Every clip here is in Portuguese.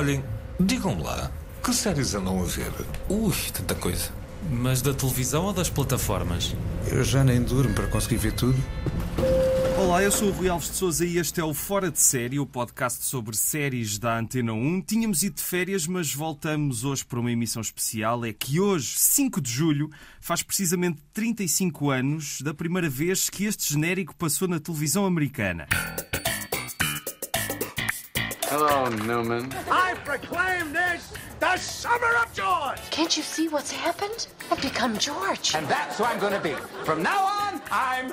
Olhem, digam-me lá, que séries andam a ver? Ui, tanta coisa. Mas da televisão ou das plataformas? Eu já nem durmo para conseguir ver tudo. Olá, eu sou o Rui Alves de Souza e este é o Fora de Série, o podcast sobre séries da Antena 1. Tínhamos ido de férias, mas voltamos hoje para uma emissão especial. É que hoje, 5 de julho, faz precisamente 35 anos da primeira vez que este genérico passou na televisão americana. Hello, Newman. I proclaim this the summer of George. Can't you see what's happened? I've become George. And that's who I'm going be. From now on, I'm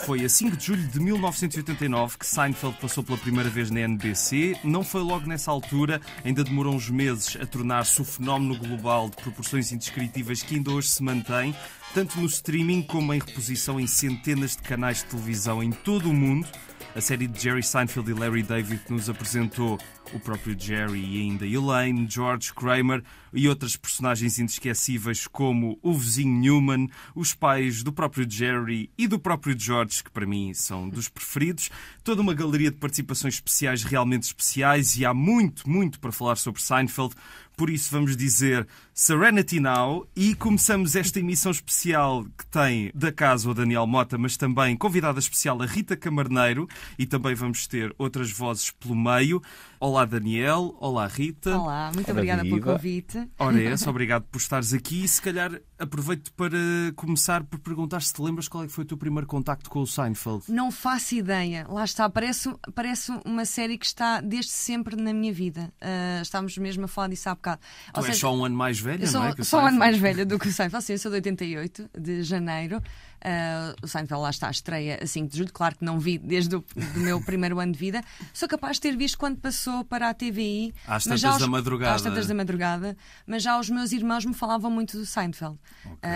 Foi a 5 de julho de 1989 que Seinfeld passou pela primeira vez na NBC. Não foi logo nessa altura, ainda demorou uns meses a tornar-se o fenómeno global de proporções indescritíveis que ainda hoje se mantém, tanto no streaming como em reposição em centenas de canais de televisão em todo o mundo a série de Jerry Seinfeld e Larry David que nos apresentou o próprio Jerry e ainda Elaine, George Kramer e outras personagens inesquecíveis como o vizinho Newman, os pais do próprio Jerry e do próprio George, que para mim são dos preferidos. Toda uma galeria de participações especiais realmente especiais e há muito, muito para falar sobre Seinfeld por isso vamos dizer Serenity Now e começamos esta emissão especial que tem da casa o Daniel Mota, mas também convidada especial a Rita Camarneiro e também vamos ter outras vozes pelo meio. Olá, Daniel. Olá, Rita. Olá, muito Ora obrigada viva. pelo convite. Ora, é, obrigado por estares aqui. E se calhar aproveito para começar por perguntar se te lembras qual é foi o teu primeiro contacto com o Seinfeld. Não faço ideia. Lá está. Parece, parece uma série que está desde sempre na minha vida. Uh, estávamos mesmo a falar disso há bocado. Tu Ou és seja, só um ano mais velha, sou, não é? só um ano mais velha do que o Seinfeld. Sim, eu sou de 88, de janeiro. Uh, o Seinfeld lá está a estreia a 5 de julho, claro que não vi desde o do meu primeiro ano de vida. Sou capaz de ter visto quando passou para a TVI. Às tantas aos, da madrugada. Às tantas da madrugada, mas já os meus irmãos me falavam muito do Seinfeld. Okay.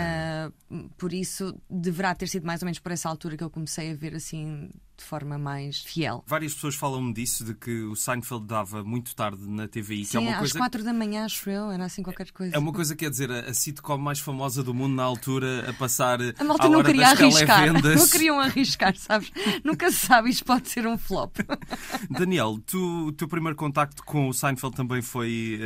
Uh, por isso, deverá ter sido mais ou menos por essa altura que eu comecei a ver assim de forma mais fiel. Várias pessoas falam-me disso, de que o Seinfeld dava muito tarde na TVI. Sim, que é uma às coisa... quatro da manhã, acho eu, era assim qualquer coisa. É uma coisa, quer dizer, a sitcom mais famosa do mundo na altura, a passar a malta à não queria arriscar, não queriam arriscar, sabes? Nunca se sabe, isto pode ser um flop. Daniel, tu, o teu primeiro contacto com o Seinfeld também foi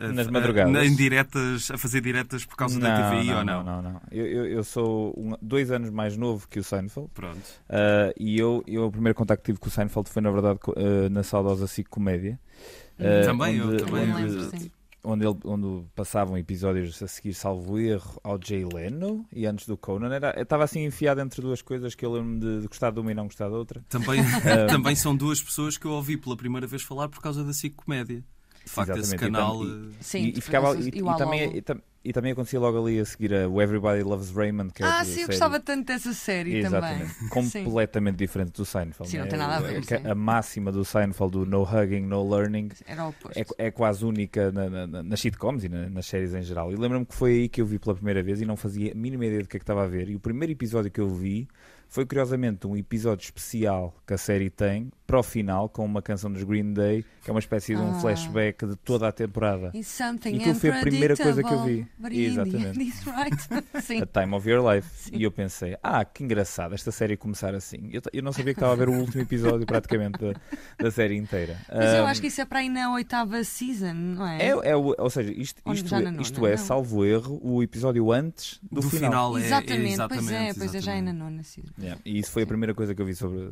uh, uh, nas uh, madrugadas. em diretas, a fazer diretas por causa não, da TVI não, ou não? Não, não, não. Eu, eu, eu sou um, dois anos mais novo que o Seinfeld. Pronto. Ah, e eu, eu o primeiro contacto que tive com o Seinfeld foi, na verdade, eh, na saudosa SIC Comédia. Hum. Eh, também, onde, eu também. Onde, lembro, onde, ele, onde passavam episódios a seguir, salvo erro, ao Jay Leno e antes do Conan. Era, estava assim enfiado entre duas coisas que eu lembro de, de gostar de uma e não gostar da outra. Também, eh, também são duas pessoas que eu ouvi pela primeira vez falar por causa da SIC Comédia. De facto, Exatamente. esse canal. E, e, Sim, e, e ficava, e, é, e, também, e também acontecia logo ali a seguir a Everybody Loves Raymond, que é Ah, sim, série. eu gostava tanto dessa série Exatamente. também. Completamente diferente do Seinfeld. Sim, não né? tem nada a ver. A, é a, máxima do Seinfeld, do no hugging, no learning, Era o é, é quase única na, na, na, nas sitcoms e nas séries em geral. E lembro-me que foi aí que eu vi pela primeira vez e não fazia a mínima ideia do que, é que estava a ver. E o primeiro episódio que eu vi foi curiosamente um episódio especial que a série tem para o final com uma canção dos Green Day que é uma espécie de um ah. flashback de toda a temporada e que foi a primeira coisa que eu vi Exatamente. right? a Time of Your Life. Sim. E eu pensei, ah, que engraçado esta série começar assim. Eu, eu não sabia que estava a ver o último episódio praticamente da, da série inteira. Mas um, eu acho que isso é para ir na oitava season, não é? é, é ou seja, isto, isto, é, nona, isto é salvo erro, o episódio antes do, do final. final. exatamente, é, é, exatamente, pois é, pois é, já é na nona season. Yeah. E isso foi Sim. a primeira coisa que eu vi sobre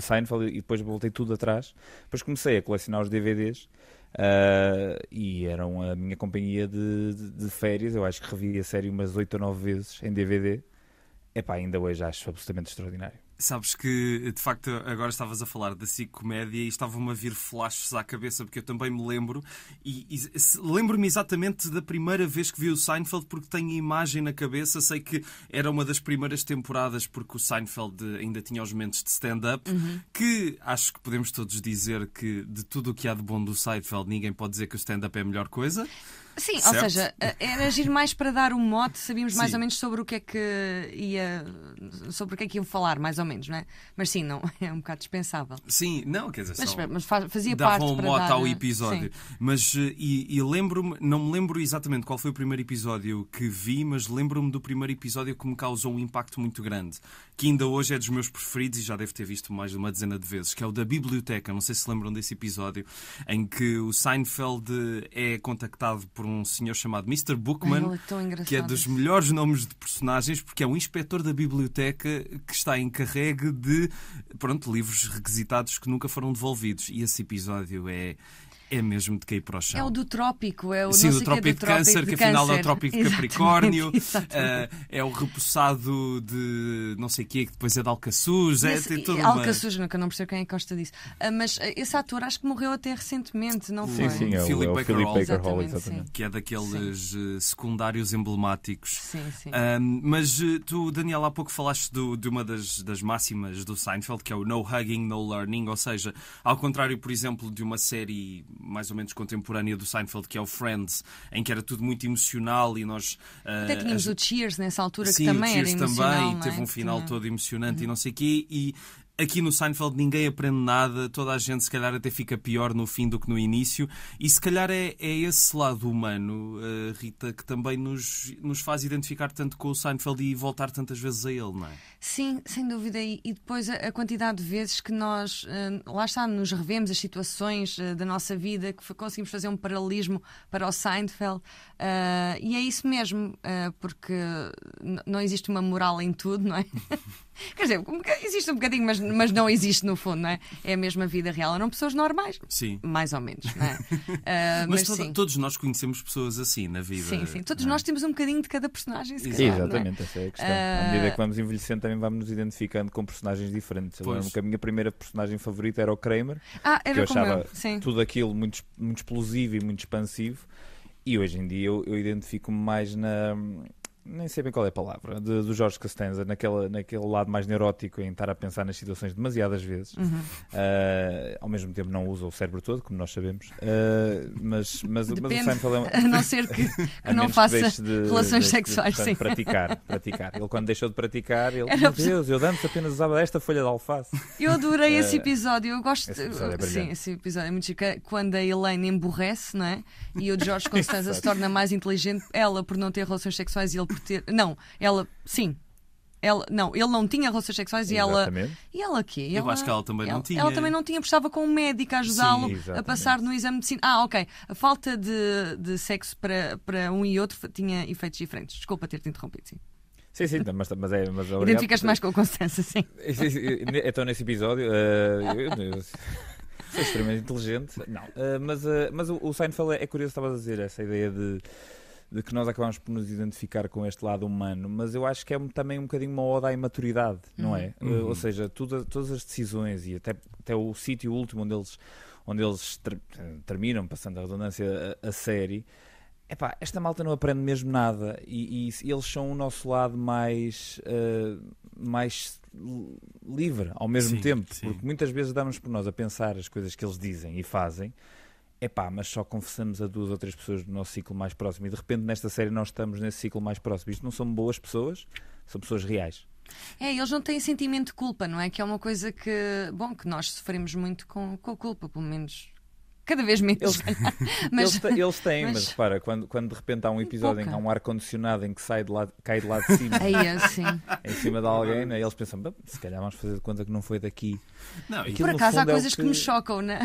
Seinfeld e depois voltei tudo atrás. Depois comecei a colecionar os DVDs Uh, e eram a minha companhia de, de, de, férias. Eu acho que revi a série umas 8 ou 9 vezes em DVD. Epá, ainda hoje acho absolutamente extraordinário. Sabes que, de facto, agora estavas a falar da SIC Comédia e estavam-me a vir flashes à cabeça, porque eu também me lembro. E, e lembro-me exatamente da primeira vez que vi o Seinfeld, porque tenho a imagem na cabeça. Sei que era uma das primeiras temporadas, porque o Seinfeld ainda tinha os momentos de stand-up, uhum. que acho que podemos todos dizer que de tudo o que há de bom do Seinfeld, ninguém pode dizer que o stand-up é a melhor coisa. Sim, certo? ou seja, eh, era agir mais para dar um mote, sabíamos mais ou menos sobre o que é que ia sobre o que é que iam falar, mais ou menos, não é? Mas sim, não, é um bocado dispensável. Sim, não, quer dizer, mas, mas fazia dava parte um mote dar... ao eh, episódio. Sim. Mas eh, e, e lembro-me, não me lembro exatamente qual foi o primeiro episódio que vi, mas lembro-me do primeiro episódio que me causou um impacto muito grande, que ainda hoje é dos meus preferidos e já deve ter visto mais de uma dezena de vezes, que é o da biblioteca. Não sei se lembram desse episódio em que o Seinfeld é contactado por por um senhor chamado Mr. Bookman, é que é dos melhores nomes de personagens, porque é um inspetor da biblioteca que está encarregue de pronto, livros requisitados que nunca foram devolvidos. E esse episódio é, é mesmo de cair para o chão. É o do trópico, é o Sim, o trópico, é do trópico de câncer, que afinal é o trópico de exatamente, Capricórnio, exatamente. Uh, é o repousado de não sei o quê, que depois é de Alcaçuz. É, Alcaçuz toda uma... Alcaçuz, nunca não percebo quem é que gosta disso. Uh, mas ah, esse ator acho que morreu até recentemente, não sim, foi? Sim, sim, é o, Philip é Baker, Hall, Hall, exatamente, que é daqueles sim. secundários emblemáticos. Sim, sim. mas tu, Daniel, há pouco falaste do, de uma das, das máximas do Seinfeld, que é o no hugging, no learning, ou seja, ao contrário, por exemplo, de uma série mais ou menos contemporânea do Seinfeld, que é o Friends, em que era tudo muito emocional e nós. Uh, Até eh, tínhamos as... o Cheers nessa altura, sim, que também o Cheers era emocional. também, é? teve um final todo emocionante uhum. e não sei o quê, e Aqui no Seinfeld ninguém aprende nada, toda a gente se calhar até fica pior no fim do que no início, e se calhar é, é esse lado humano, uh, Rita, que também nos, nos faz identificar tanto com o Seinfeld e voltar tantas vezes a ele, não é? Sim, sem dúvida, e, e depois a, a, quantidade de vezes que nós, uh, lá está, nos revemos as situações uh, da nossa vida, que conseguimos fazer um paralelismo para o Seinfeld, e é isso mesmo, porque não existe uma moral em tudo, não é? Quer dizer, existe um bocadinho, mas, mas não existe no fundo, não é? É a mesma vida real. Eram pessoas normais. Sim. Mais ou menos, não é? Uh, mas, mas todos nós conhecemos pessoas assim na vida. Sim, sim. Todos é? nós temos um bocadinho de cada personagem, se calhar, é? Exatamente, é? essa é a questão. Uh... À ah, medida que vamos envelhecendo, também vamos nos identificando com personagens diferentes. Eu lembro que a minha primeira personagem favorita era o Kramer. Ah, era que eu achava eu. tudo aquilo muito, muito explosivo e muito expansivo. E hoje em dia eu, eu identifico-me mais na nem sei bem qual é a palavra, de, do Jorge Castanza, naquela, naquele lado mais neurótico em estar a pensar nas situações demasiadas vezes. Uhum. Uh, ao mesmo tempo não usa o cérebro todo, como nós sabemos. Uh, mas, mas, Depende, mas o Seinfeld é... A não ser que, que não faça que de, relações de, sexuais, sim. Praticar, praticar. Ele quando deixou de praticar, ele, Era meu Deus, eu antes apenas usava esta folha de alface. Eu adorei uh, esse episódio, eu gosto... Esse episódio é sim, esse episódio é muito chique. Quando a Elaine emborrece, não é? E o Jorge Constanza se torna mais inteligente, ela por não ter relações sexuais e ele por ter. Não, ela. Sim. Ela, não, ele não tinha relações sexuais exatamente. e ela. E ela quê? Ela, Eu acho que ela também ela, não tinha. Ela também não tinha, porque estava com um médico a ajudá-lo a passar no exame de sinais. Ah, ok. A falta de, de sexo para, para um e outro tinha efeitos diferentes. Desculpa ter-te interrompido, sim. Sim, sim, mas, mas é. Mas, Identificas-te mais com a Constança, sim. então, nesse episódio. Uh, sou extremamente inteligente. Não, uh, mas, uh, mas o, o Seinfeld é, é curioso, estavas a dizer, essa ideia de de que nós acabamos por nos identificar com este lado humano, mas eu acho que é também um bocadinho uma oda à imaturidade, uhum. não é? Eh, uhum. Ou seja, tudo, todas as decisões e até, até o sítio último onde eles, onde eles ter, terminam, passando a redundância, a, a série. Epá, esta malta não aprende mesmo nada e, e eles são o nosso lado mais, uh, mais livre ao mesmo sim, tempo, sim. porque muitas vezes damos por nós a pensar as coisas que eles dizem e fazem epá, mas só confessamos a duas ou três pessoas do nosso ciclo mais próximo e de repente nesta série nós estamos nesse ciclo mais próximo. Isto não são boas pessoas, são pessoas reais. É, eles não têm sentimento de culpa, não é? Que é uma coisa que, bom, que nós sofremos muito com, com a culpa, pelo menos cada vez menos. Eles, mas, eles, eles, têm, mas, mas repara, quando, quando de repente há um episódio em que há um ar-condicionado em que sai de lado cai de lá de cima Aí, assim. em cima de alguém, né, eles pensam, se calhar vamos fazer de conta que não foi daqui. Não, e por acaso há é coisas é que... que... me chocam, né?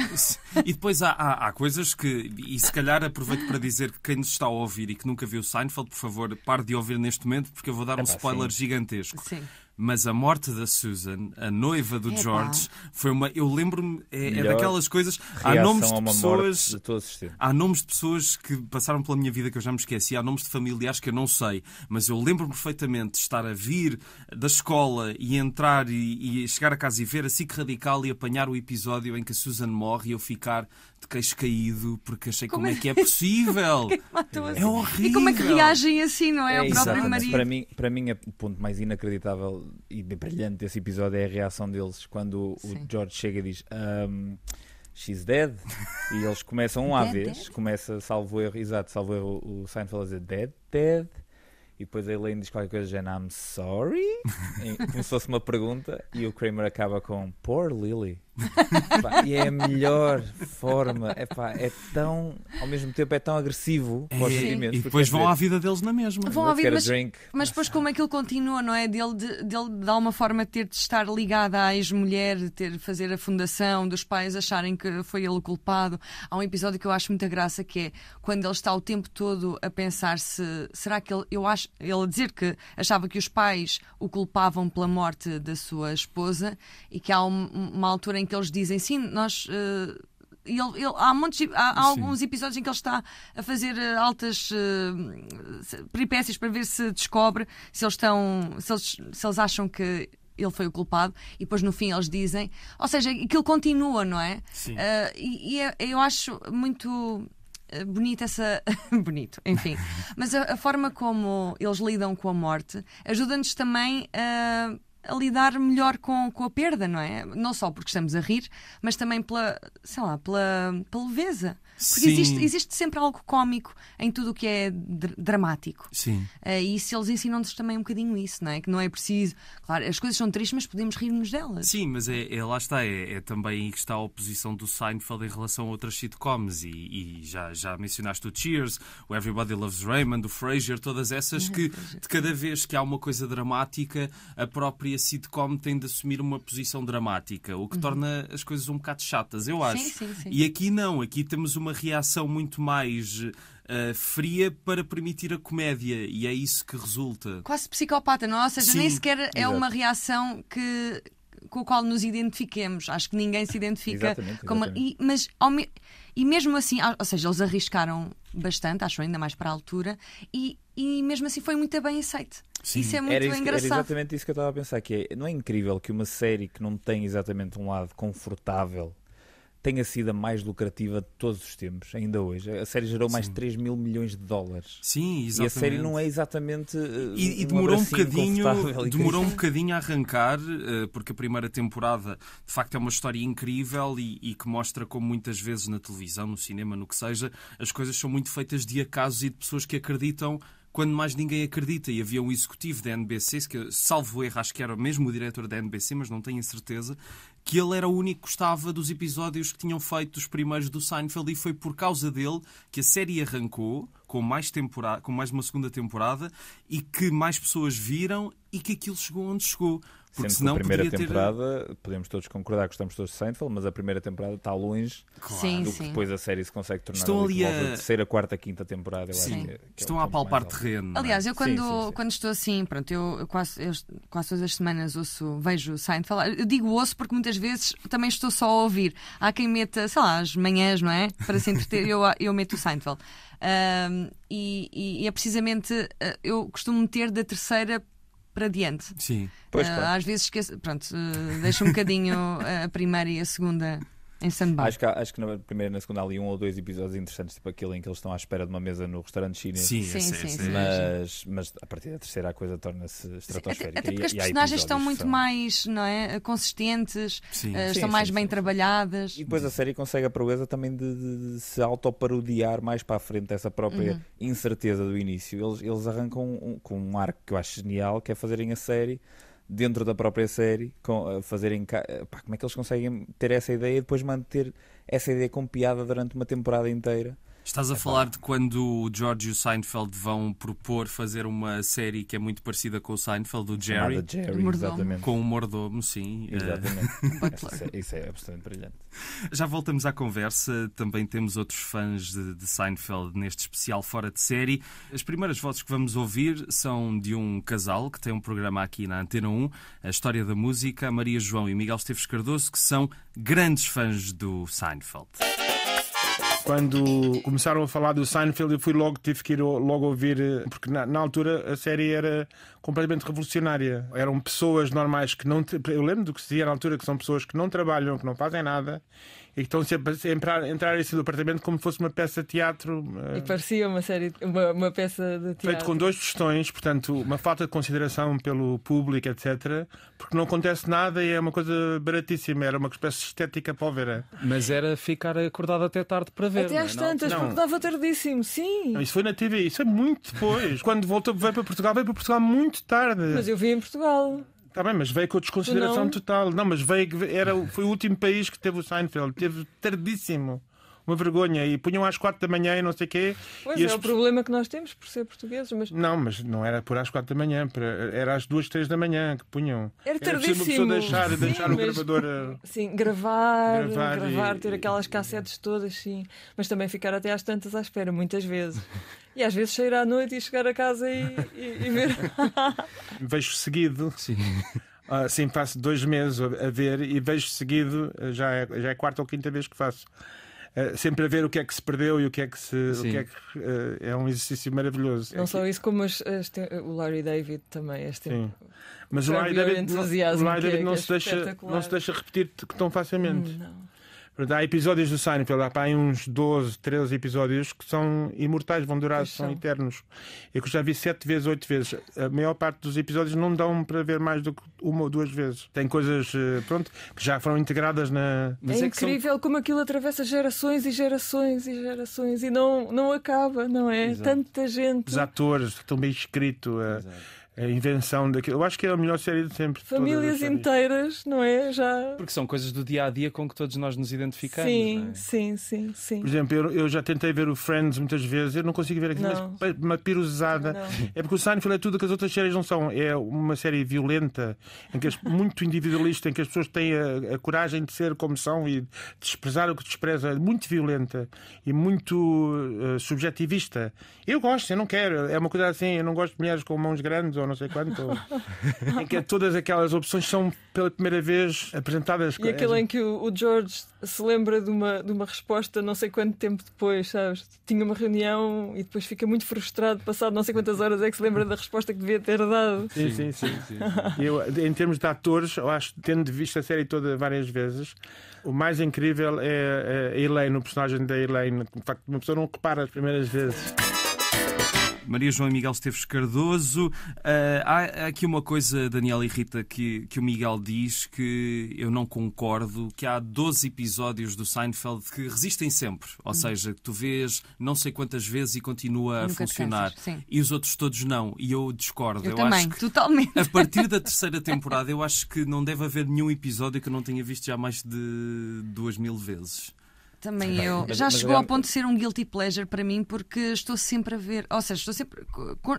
E depois há, há, há, coisas que, e se calhar aproveito para dizer que quem nos está a ouvir e que nunca viu Seinfeld, por favor, pare de ouvir neste momento, porque eu vou dar é um pá, spoiler sim. gigantesco. Sim mas a morte da Susan, a noiva do Epa. George, foi uma. Eu lembro-me, é, é, daquelas coisas. Há nomes de pessoas. há nomes de pessoas que passaram pela minha vida que eu já me esqueci, há nomes de familiares que eu não sei, mas eu lembro-me perfeitamente de estar a vir da escola e entrar e, e chegar a casa e ver a SIC Radical e apanhar o episódio em que a Susan morre e eu ficar de queixo caído, porque achei como, como é, é que é possível. É horrível. É assim? E como é que reagem assim, não é? é o próprio marido. Para mim, para mim, é o ponto mais inacreditável e brilhante desse episódio é a reação deles quando Sim. o George chega e diz. Um, She's dead. E eles começam um à vez. Dead? Começa, salvo erro, exato, salvo erro, o Seinfeld a dizer dead, dead. E depois a Elaine diz qualquer coisa do I'm sorry. como se fosse uma pergunta e o Kramer acaba com Poor Lily. e é a melhor forma. É, pá, é tão, ao mesmo tempo, é tão agressivo é, E depois vão dizer, à vida deles na mesma. Vão à é? vida, mas, mas depois, como é que ele continua, não é? Dele, de, dele dá uma forma de ter de estar ligado à ex-mulher, ter fazer a fundação, dos pais acharem que foi ele o culpado. Há um episódio que eu acho muita graça que é quando ele está o tempo todo a pensar se será que ele, eu acho, ele a dizer que achava que os pais o culpavam pela morte da sua esposa e que há uma altura em que eles dizem, sim, nós. Uh, ele, ele, há, muitos há, há alguns episódios em que ele está a fazer eh, altas uh, peripécias para ver se descobre se eles estão. se eles, se eles acham que ele foi o culpado, e depois no fim eles dizem. Ou seja, aquilo continua, não é? Sim. Uh, e, e eu, é, eu acho muito bonito essa. bonito, enfim. Mas a, a, forma como eles lidam com a morte ajuda-nos também a. Uh a lidar melhor com, com a perda, não é? Não só porque estamos a rir, mas também pela, sei lá, pela, pela leveza. Porque Sim. existe, existe sempre algo cómico em tudo o que é dr dramático. Sim. Uh, e se eles ensinam-nos também um bocadinho isso, não é? Que não é preciso. Claro, as coisas são tristes, mas podemos rir-nos delas. Sim, mas é, é lá está. É, é, também aí que está a oposição do Seinfeld em relação a outras sitcoms. E, e já, já mencionaste o Cheers, o Everybody Loves Raymond, o Frasier, todas essas que de cada vez que há uma coisa dramática, a própria própria sitcom tem de assumir uma posição dramática, o que uhum. torna as coisas um bocado chatas, eu acho. Sim, sim, sim. E aqui não, aqui temos uma reação muito mais. Uh, fria para permitir a comédia e é isso que resulta. Quase psicopata, não? É? Ou seja, nem sequer é exato. uma reação que, com a qual nos identifiquemos. Acho que ninguém se identifica exatamente, como. E, mas, me... e mesmo assim, ou seja, eles arriscaram bastante, acho ainda mais para a altura, e e mesmo assim foi muito bem aceito. Sim. Isso é muito era isso, engraçado. Era exatamente isso que eu estava a pensar, que é, não é incrível que uma série que não tem exatamente um lado confortável tenha sido a mais lucrativa de todos os tempos, ainda hoje. A série gerou Sim. mais de 3 mil milhões de dólares. Sim, exatamente. E a série não é exatamente. Eh, e, e demorou um bocadinho, demorou um bocadinho a arrancar, eh, porque a primeira temporada de facto é uma história incrível e, e, que mostra como muitas vezes na televisão, no cinema, no que seja, as coisas são muito feitas de acasos e de pessoas que acreditam quando mais ninguém acredita. E havia um executivo da NBC, que, salvo erro, acho que era mesmo o diretor da NBC, mas não tenho a certeza, que ele era o único que gostava dos episódios que tinham feito os primeiros do Seinfeld e foi por causa dele que a série arrancou com mais temporada, com mais uma segunda temporada e que mais pessoas viram e que aquilo chegou onde chegou. Porque Sendo senão que a primeira temporada, ter... podemos todos concordar que estamos todos de Seinfeld, mas a primeira temporada está longe claro. sim, do que sim. depois a série se consegue tornar. Estão ali a... a terceira, quarta, quinta temporada. Eu sim. acho que, é- que é Estão é a palpar terreno. Aliás, eu quando, sim, quando estou assim, pronto, eu quase, eu quase todas as semanas ouço, vejo Seinfeld. Eu digo ouço porque muitas vezes também estou só a ouvir. Há quem meta, sei lá, as manhãs, não é? Para se entreter, eu, eu meto o Seinfeld. Um, e, e, é precisamente, eh, eu costumo meter da terceira para diante. Sim. Pois, uh, claro. Às vezes esqueço, pronto, uh, deixo um bocadinho eh, a primeira e a segunda em Sanbar. Acho que, acho que na primeira e na segunda há ali um ou dois episódios interessantes, tipo aquele em que eles estão à espera de uma mesa no restaurante chinês. Sim, sim, é, sim. É sim, sim. Mas, mas a partir da terceira a coisa torna-se estratosférica. Até, até porque as personagens estão muito são... mais não é, consistentes, sim. Uh, estão mais bem trabalhadas. E depois a série consegue a proeza também de, de, de se autoparodiar mais para a frente dessa própria uhum. incerteza do início. Eles, eles arrancam um, com um arco que eu acho genial, que é fazerem a série dentro da própria série, com, fazerem. Eh, pá, como é que eles conseguem ter essa ideia e depois manter essa ideia com piada durante uma temporada inteira? Estás a é falar bom. de quando o George e o Seinfeld vão propor fazer uma série que é muito parecida com o Seinfeld, do Jerry. Jerry exatamente. Com o mordomo, sim. Exatamente. É, isso é absolutamente brilhante. Já voltamos à conversa. Também temos outros fãs de, de Seinfeld neste especial fora de série. As primeiras vozes que vamos ouvir são de um casal que tem um programa aqui na Antena 1, a História da Música, a Maria João e Miguel Esteves Cardoso, que são grandes fãs do Seinfeld quando começaram a falar do Seinfeld, eu fui logo, tive que ir logo ouvir, eh, porque na, na altura a série era completamente revolucionária. Eram pessoas normais que não. Eu lembro do que se dizia na altura que são pessoas que não trabalham, que não fazem nada e que estão sempre a entrar, em esse departamento como se fosse uma peça de teatro. Eh, e parecia uma série, uma, uma peça de teatro. Feito com dois questões, portanto, uma falta de consideração pelo público, etc. Porque não acontece nada e é uma coisa baratíssima, era uma espécie de estética póvera. Mas era ficar acordado até tarde para ver. Até é, às não? tantas, não. porque dava tardíssimo, sim. Não, isso foi na TV, isso é muito depois. Quando voltou, veio para Portugal, veio para Portugal muito tarde. Mas eu vi em Portugal. Está bem, mas veio com a desconsideração não... total. Não, mas veio, era, foi o último país que teve o Seinfeld. Teve tardíssimo uma vergonha. E punham às quatro da manhã e não sei o quê. Pois é, as... o problema que nós temos por ser portugueses. Mas... Não, mas não era por às quatro da manhã, era às duas, três da manhã que punham. Era tardíssimo. Era deixar, sim, deixar mas... o gravador. A... Sim, gravar, gravar, gravar e... ter aquelas cassetes todas, sim. Mas também ficar até às tantas à espera, muitas vezes. E às vezes sair à noite e chegar a casa e, e, e ver. vejo seguido. Sim. Assim, ah, faço dois meses a ver e vejo seguido, já é, já é a quarta ou quinta vez que faço. Uh, sempre a ver o que é que se perdeu e o que é que se. O que é, que, uh, é um exercício maravilhoso. Não é só que... isso, como as, as te... o Larry David também. Este Sim. Mas o Larry David, o Larry é David é, não, se deixa, não se deixa repetir tão facilmente. Não. Há episódios do Seinfeld, há aí uns 12, 13 episódios que são imortais, vão durar, são. são. eternos. É eu já vi 7 vezes, 8 vezes. A maior parte dos episódios não dão para ver mais do que uma ou duas vezes. Tem coisas, eh, pronto, que já foram integradas na. Mas é, é incrível são... como aquilo atravessa gerações e gerações e gerações e não, não acaba, não é? Exato. Tanta gente. Os atores, tão bem escrito. Eh, Exato a invenção daquilo. Eu acho que é a melhor série de sempre. Famílias inteiras, não é? Já... Porque são coisas do dia a dia com que todos nós nos identificamos. Sim, é? sim, sim, sim. Por exemplo, eu, eu, já tentei ver o Friends muitas vezes, eu não consigo ver aquilo, não. mas uma piruzada. É porque o Seinfeld é tudo que as outras séries não são. É uma série violenta, em que as, muito individualista, em que as pessoas têm a, a, coragem de ser como são e desprezar o que despreza. É muito violenta e muito uh, subjetivista. Eu gosto, eu não quero. É uma coisa assim, eu não gosto de mulheres com mãos grandes ou não sei quanto. em que é todas aquelas opções são pela primeira vez apresentadas. E aquele em que o, George se lembra de uma, de uma resposta não sei quanto tempo depois, sabes? Tinha uma reunião e depois fica muito frustrado, passado não sei quantas horas é que se lembra da resposta que devia ter dado. Sim, sim, sim. sim, Eu, em termos de atores, eu acho, tendo visto a série toda várias vezes, o mais incrível é, é a Elaine, o personagem da Elaine. De facto, uma pessoa não repara as primeiras vezes. Maria João e Miguel Esteves Cardoso. Uh, há aqui uma coisa, Daniel e Rita, que, que o Miguel diz que eu não concordo, que há 12 episódios do Seinfeld que resistem sempre. Ou uhum. seja, que tu vês não sei quantas vezes e continua Nunca a funcionar. e os outros todos não. E eu discordo. Eu, eu também, acho que totalmente. A partir da terceira temporada, eu acho que não deve haver nenhum episódio que eu não tenha visto já mais de duas mil vezes. Também eu. Mas, Já mas chegou ao ponto de ser um guilty pleasure para mim, porque estou sempre a ver, ou seja, estou sempre.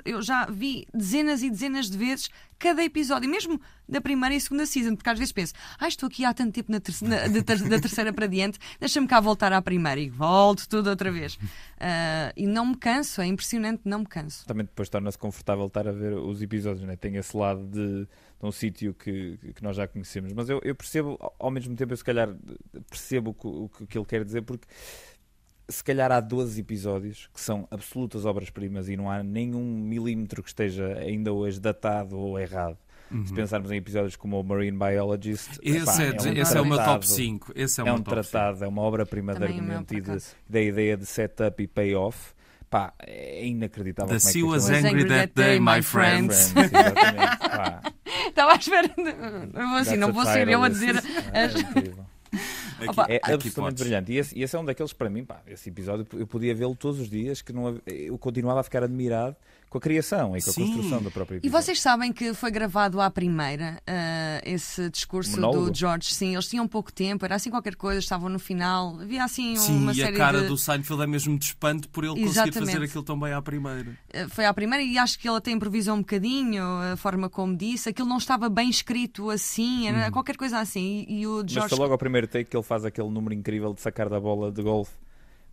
Eu já vi dezenas e dezenas de vezes cada episódio, mesmo da primeira e segunda season, porque às vezes penso, ah, estou aqui há tanto tempo na na, ter da, terceira para diante, deixa-me cá voltar à primeira e volto tudo outra vez. Uh, e não me canso, é impressionante, não me canso. Também depois torna-se confortável estar a ver os episódios, né? tem esse lado de de um sítio que, que nós já conhecemos. Mas eu, eu, percebo, ao mesmo tempo, eu se calhar percebo o que, o que ele quer dizer, porque se calhar há 12 episódios que são absolutas obras-primas e não há nenhum milímetro que esteja ainda hoje datado ou errado. Uhum. Se pensarmos em episódios como o Marine Biologist, esse, pá, é, é, um esse é tratado, é uma top 5. Esse é, é um tratado, 5. é uma obra-prima de é argumento e de, da ideia de setup e payoff. Pá, é inacreditável. The é sea was é. angry that day, my friends. friends Estava à espera. Assim, não vou ser eu a dizer. é, Opa, é absolutamente brilhante. E esse, esse, é um daqueles, para mim, pá, esse episódio eu podia vê-lo todos os dias, que não, eu continuava a ficar admirado com a criação e com Sim. a construção da própria episódio. E vocês sabem que foi gravado à primeira uh, esse discurso Monólogo. do George. Sim, eles tinham pouco tempo, era assim qualquer coisa, estavam no final, havia assim Sim, uma série de... Sim, e a cara de... do Seinfeld é mesmo de espanto por ele Exatamente. conseguir fazer aquilo também à primeira. Uh, foi à primeira e acho que ele até improvisou um bocadinho a forma como disse. Aquilo não estava bem escrito assim, era hum. qualquer coisa assim. E, e o George... Mas foi logo ao primeiro take que ele faz aquele número incrível de sacar da bola de golfe.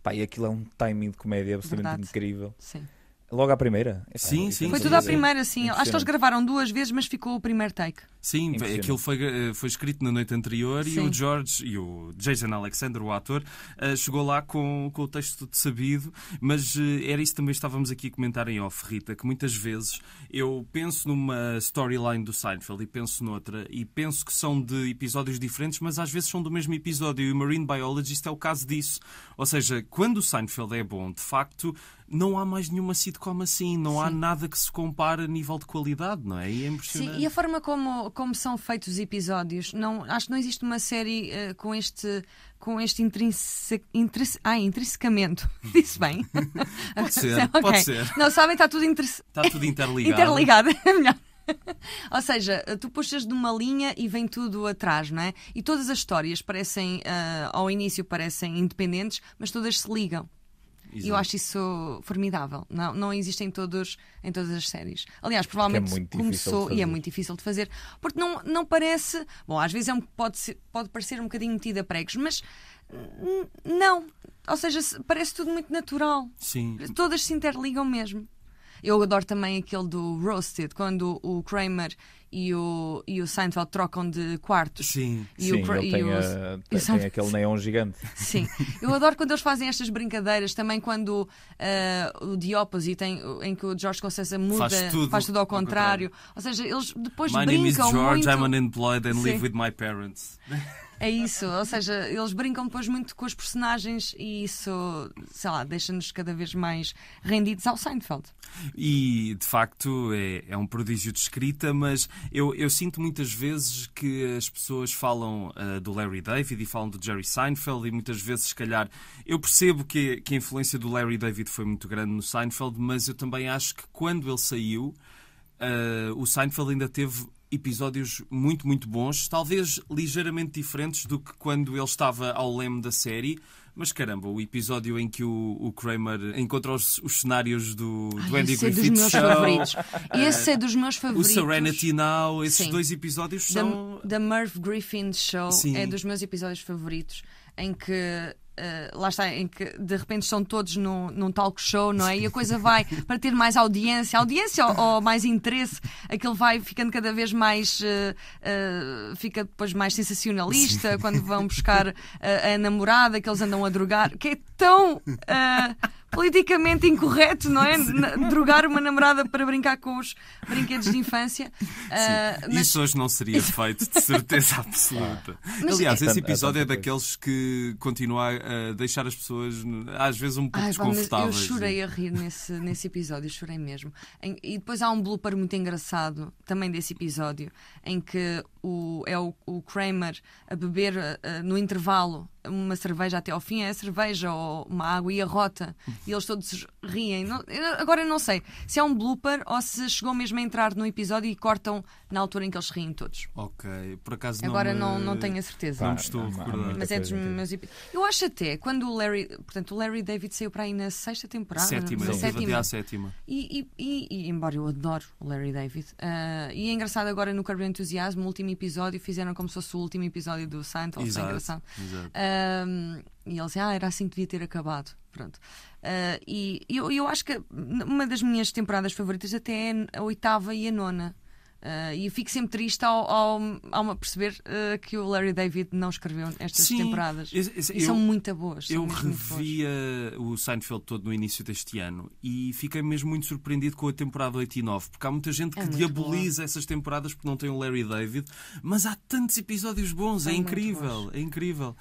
Pá, e aquilo é um timing de comédia absolutamente Verdade. incrível. Sim. Logo à primeira? É sim, sim. É foi tudo à primeira, sim. Acho que eles gravaram duas vezes, mas ficou o primeiro take. Sim, é aquilo foi, eh, foi escrito na noite anterior sim. e o George e o Jason Alexander, o ator, eh, chegou lá com, com o texto de sabido, mas eh, era isso também estávamos aqui a comentar em off, Rita, que muitas vezes eu penso numa storyline do Seinfeld e penso noutra e penso que são de episódios diferentes, mas às vezes são do mesmo episódio e o Marine Biologist é o caso disso. Ou seja, quando o Seinfeld é bom, de facto, não há mais nenhuma sitcom assim, não Sim. há nada que se compare a nível de qualidade, não é? E é impressionante. Sim, e a forma como, como são feitos os episódios, não, acho que não existe uma série uh, com este com este intrinse... Intrinse... ah, intrinsecamento. Disse bem. pode ser, okay. pode ser. Não sabem, está tudo, inter... está tudo interligado. interligado, é melhor. Ou seja, tu puxas de uma linha e vem tudo atrás, não é? E todas as histórias parecem, uh, ao início, parecem independentes, mas todas se ligam. E eu acho isso formidável. Não, não existe em, todos, em todas as séries. Aliás, é provavelmente é começou e é muito difícil de fazer, porque não, não parece. Bom, às vezes é um, pode, ser, pode parecer um bocadinho metido a pregos, mas não. Ou seja, parece tudo muito natural. Sim. Todas se interligam mesmo. Eu adoro também aquele do Roasted, quando o Kramer e o, e o Seinfeld trocam de quartos. Sim, e sim, o, ele e o, a, tem, tem aquele neon gigante. Sim, eu adoro quando eles fazem estas brincadeiras, também quando uh, o The Opposite, em, em que o George Conceição muda, faz tudo, faz tudo ao, contrário. ao, contrário. Ou seja, eles depois my brincam name is George, muito... I'm unemployed and sim. live with my parents. É isso, ou seja, eles brincam depois muito com os personagens e isso, sei lá, deixa-nos cada vez mais rendidos ao Seinfeld. E de facto é, é um prodígio de escrita, mas eu, eu, sinto muitas vezes que as pessoas falam uh, do Larry David e falam do Jerry Seinfeld, e muitas vezes, se calhar, eu percebo que, que a influência do Larry David foi muito grande no Seinfeld, mas eu também acho que quando ele saiu. Uh, o Seinfeld ainda teve episódios muito, muito bons, talvez ligeiramente diferentes do que quando ele estava ao leme da série. Mas caramba, o episódio em que o, o Kramer encontra os, os cenários do, Ai, do Andy esse Griffith é dos meus Show. favoritos. Eh, esse é dos meus favoritos. O Serenity Now, esses Sim. dois episódios são. Da Merv Griffin Show Sim. é dos meus episódios favoritos, em que Uh, lá está, em que de repente estão todos num, num talk show, não é? E a coisa vai para ter mais audiência, audiência ou, ou mais interesse, aquilo vai ficando cada vez mais, uh, uh, fica depois mais sensacionalista Sim. quando vão buscar a namorada, que eles andam a drogar, que é tão politicamente incorreto, não é? Drogar uma namorada para brincar com os brinquedos de infância. Uh, mas... Isso hoje não seria feito, de certeza absoluta. Mas Aliás, é... esse episódio é, daqueles que continua a deixar as pessoas às vezes um pouco Ai, desconfortáveis. Eu né? chorei a rir nesse, nesse episódio, chorei mesmo. E depois há um blooper muito engraçado também desse episódio em que o, é o, o Kramer a beber uh, no intervalo uma cerveja até ao fim, é a cerveja ou uma água e a rota, e eles todos riem. Não, agora eu não sei se é um blooper ou se chegou mesmo a entrar no episódio e cortam na altura em que eles riem todos. Ok, por acaso Agora não, me... não, não tenho a certeza. Não estou a recordar. Mas é dos meus Eu acho até, quando o Larry, portanto, o Larry David saiu para aí na sexta temporada. Sétima, na sétima. até à sétima. E, e, e, embora eu adoro o Larry David, uh, e é engraçado agora no Carbo Entusiasmo, o último episódio, fizeram como se fosse o último episódio do Santo, ou sem gração. Exato. e eles, ah, era assim que devia ter acabado. Pronto. Uh, e eu, eu acho que uma das minhas temporadas favoritas até é a oitava e a nona. Uh, e fico sempre triste ao, ao, ao perceber uh, ah, que o Larry David não escreveu estas Sim, temporadas. Eu, e são eu, muito boas. São eu revia o Seinfeld todo no início deste ano e fiquei mesmo muito surpreendido com a temporada 8 e 9, porque há muita gente é que diaboliza boa. essas temporadas porque não tem o Larry David, mas há tantos episódios bons, é, é incrível, é incrível.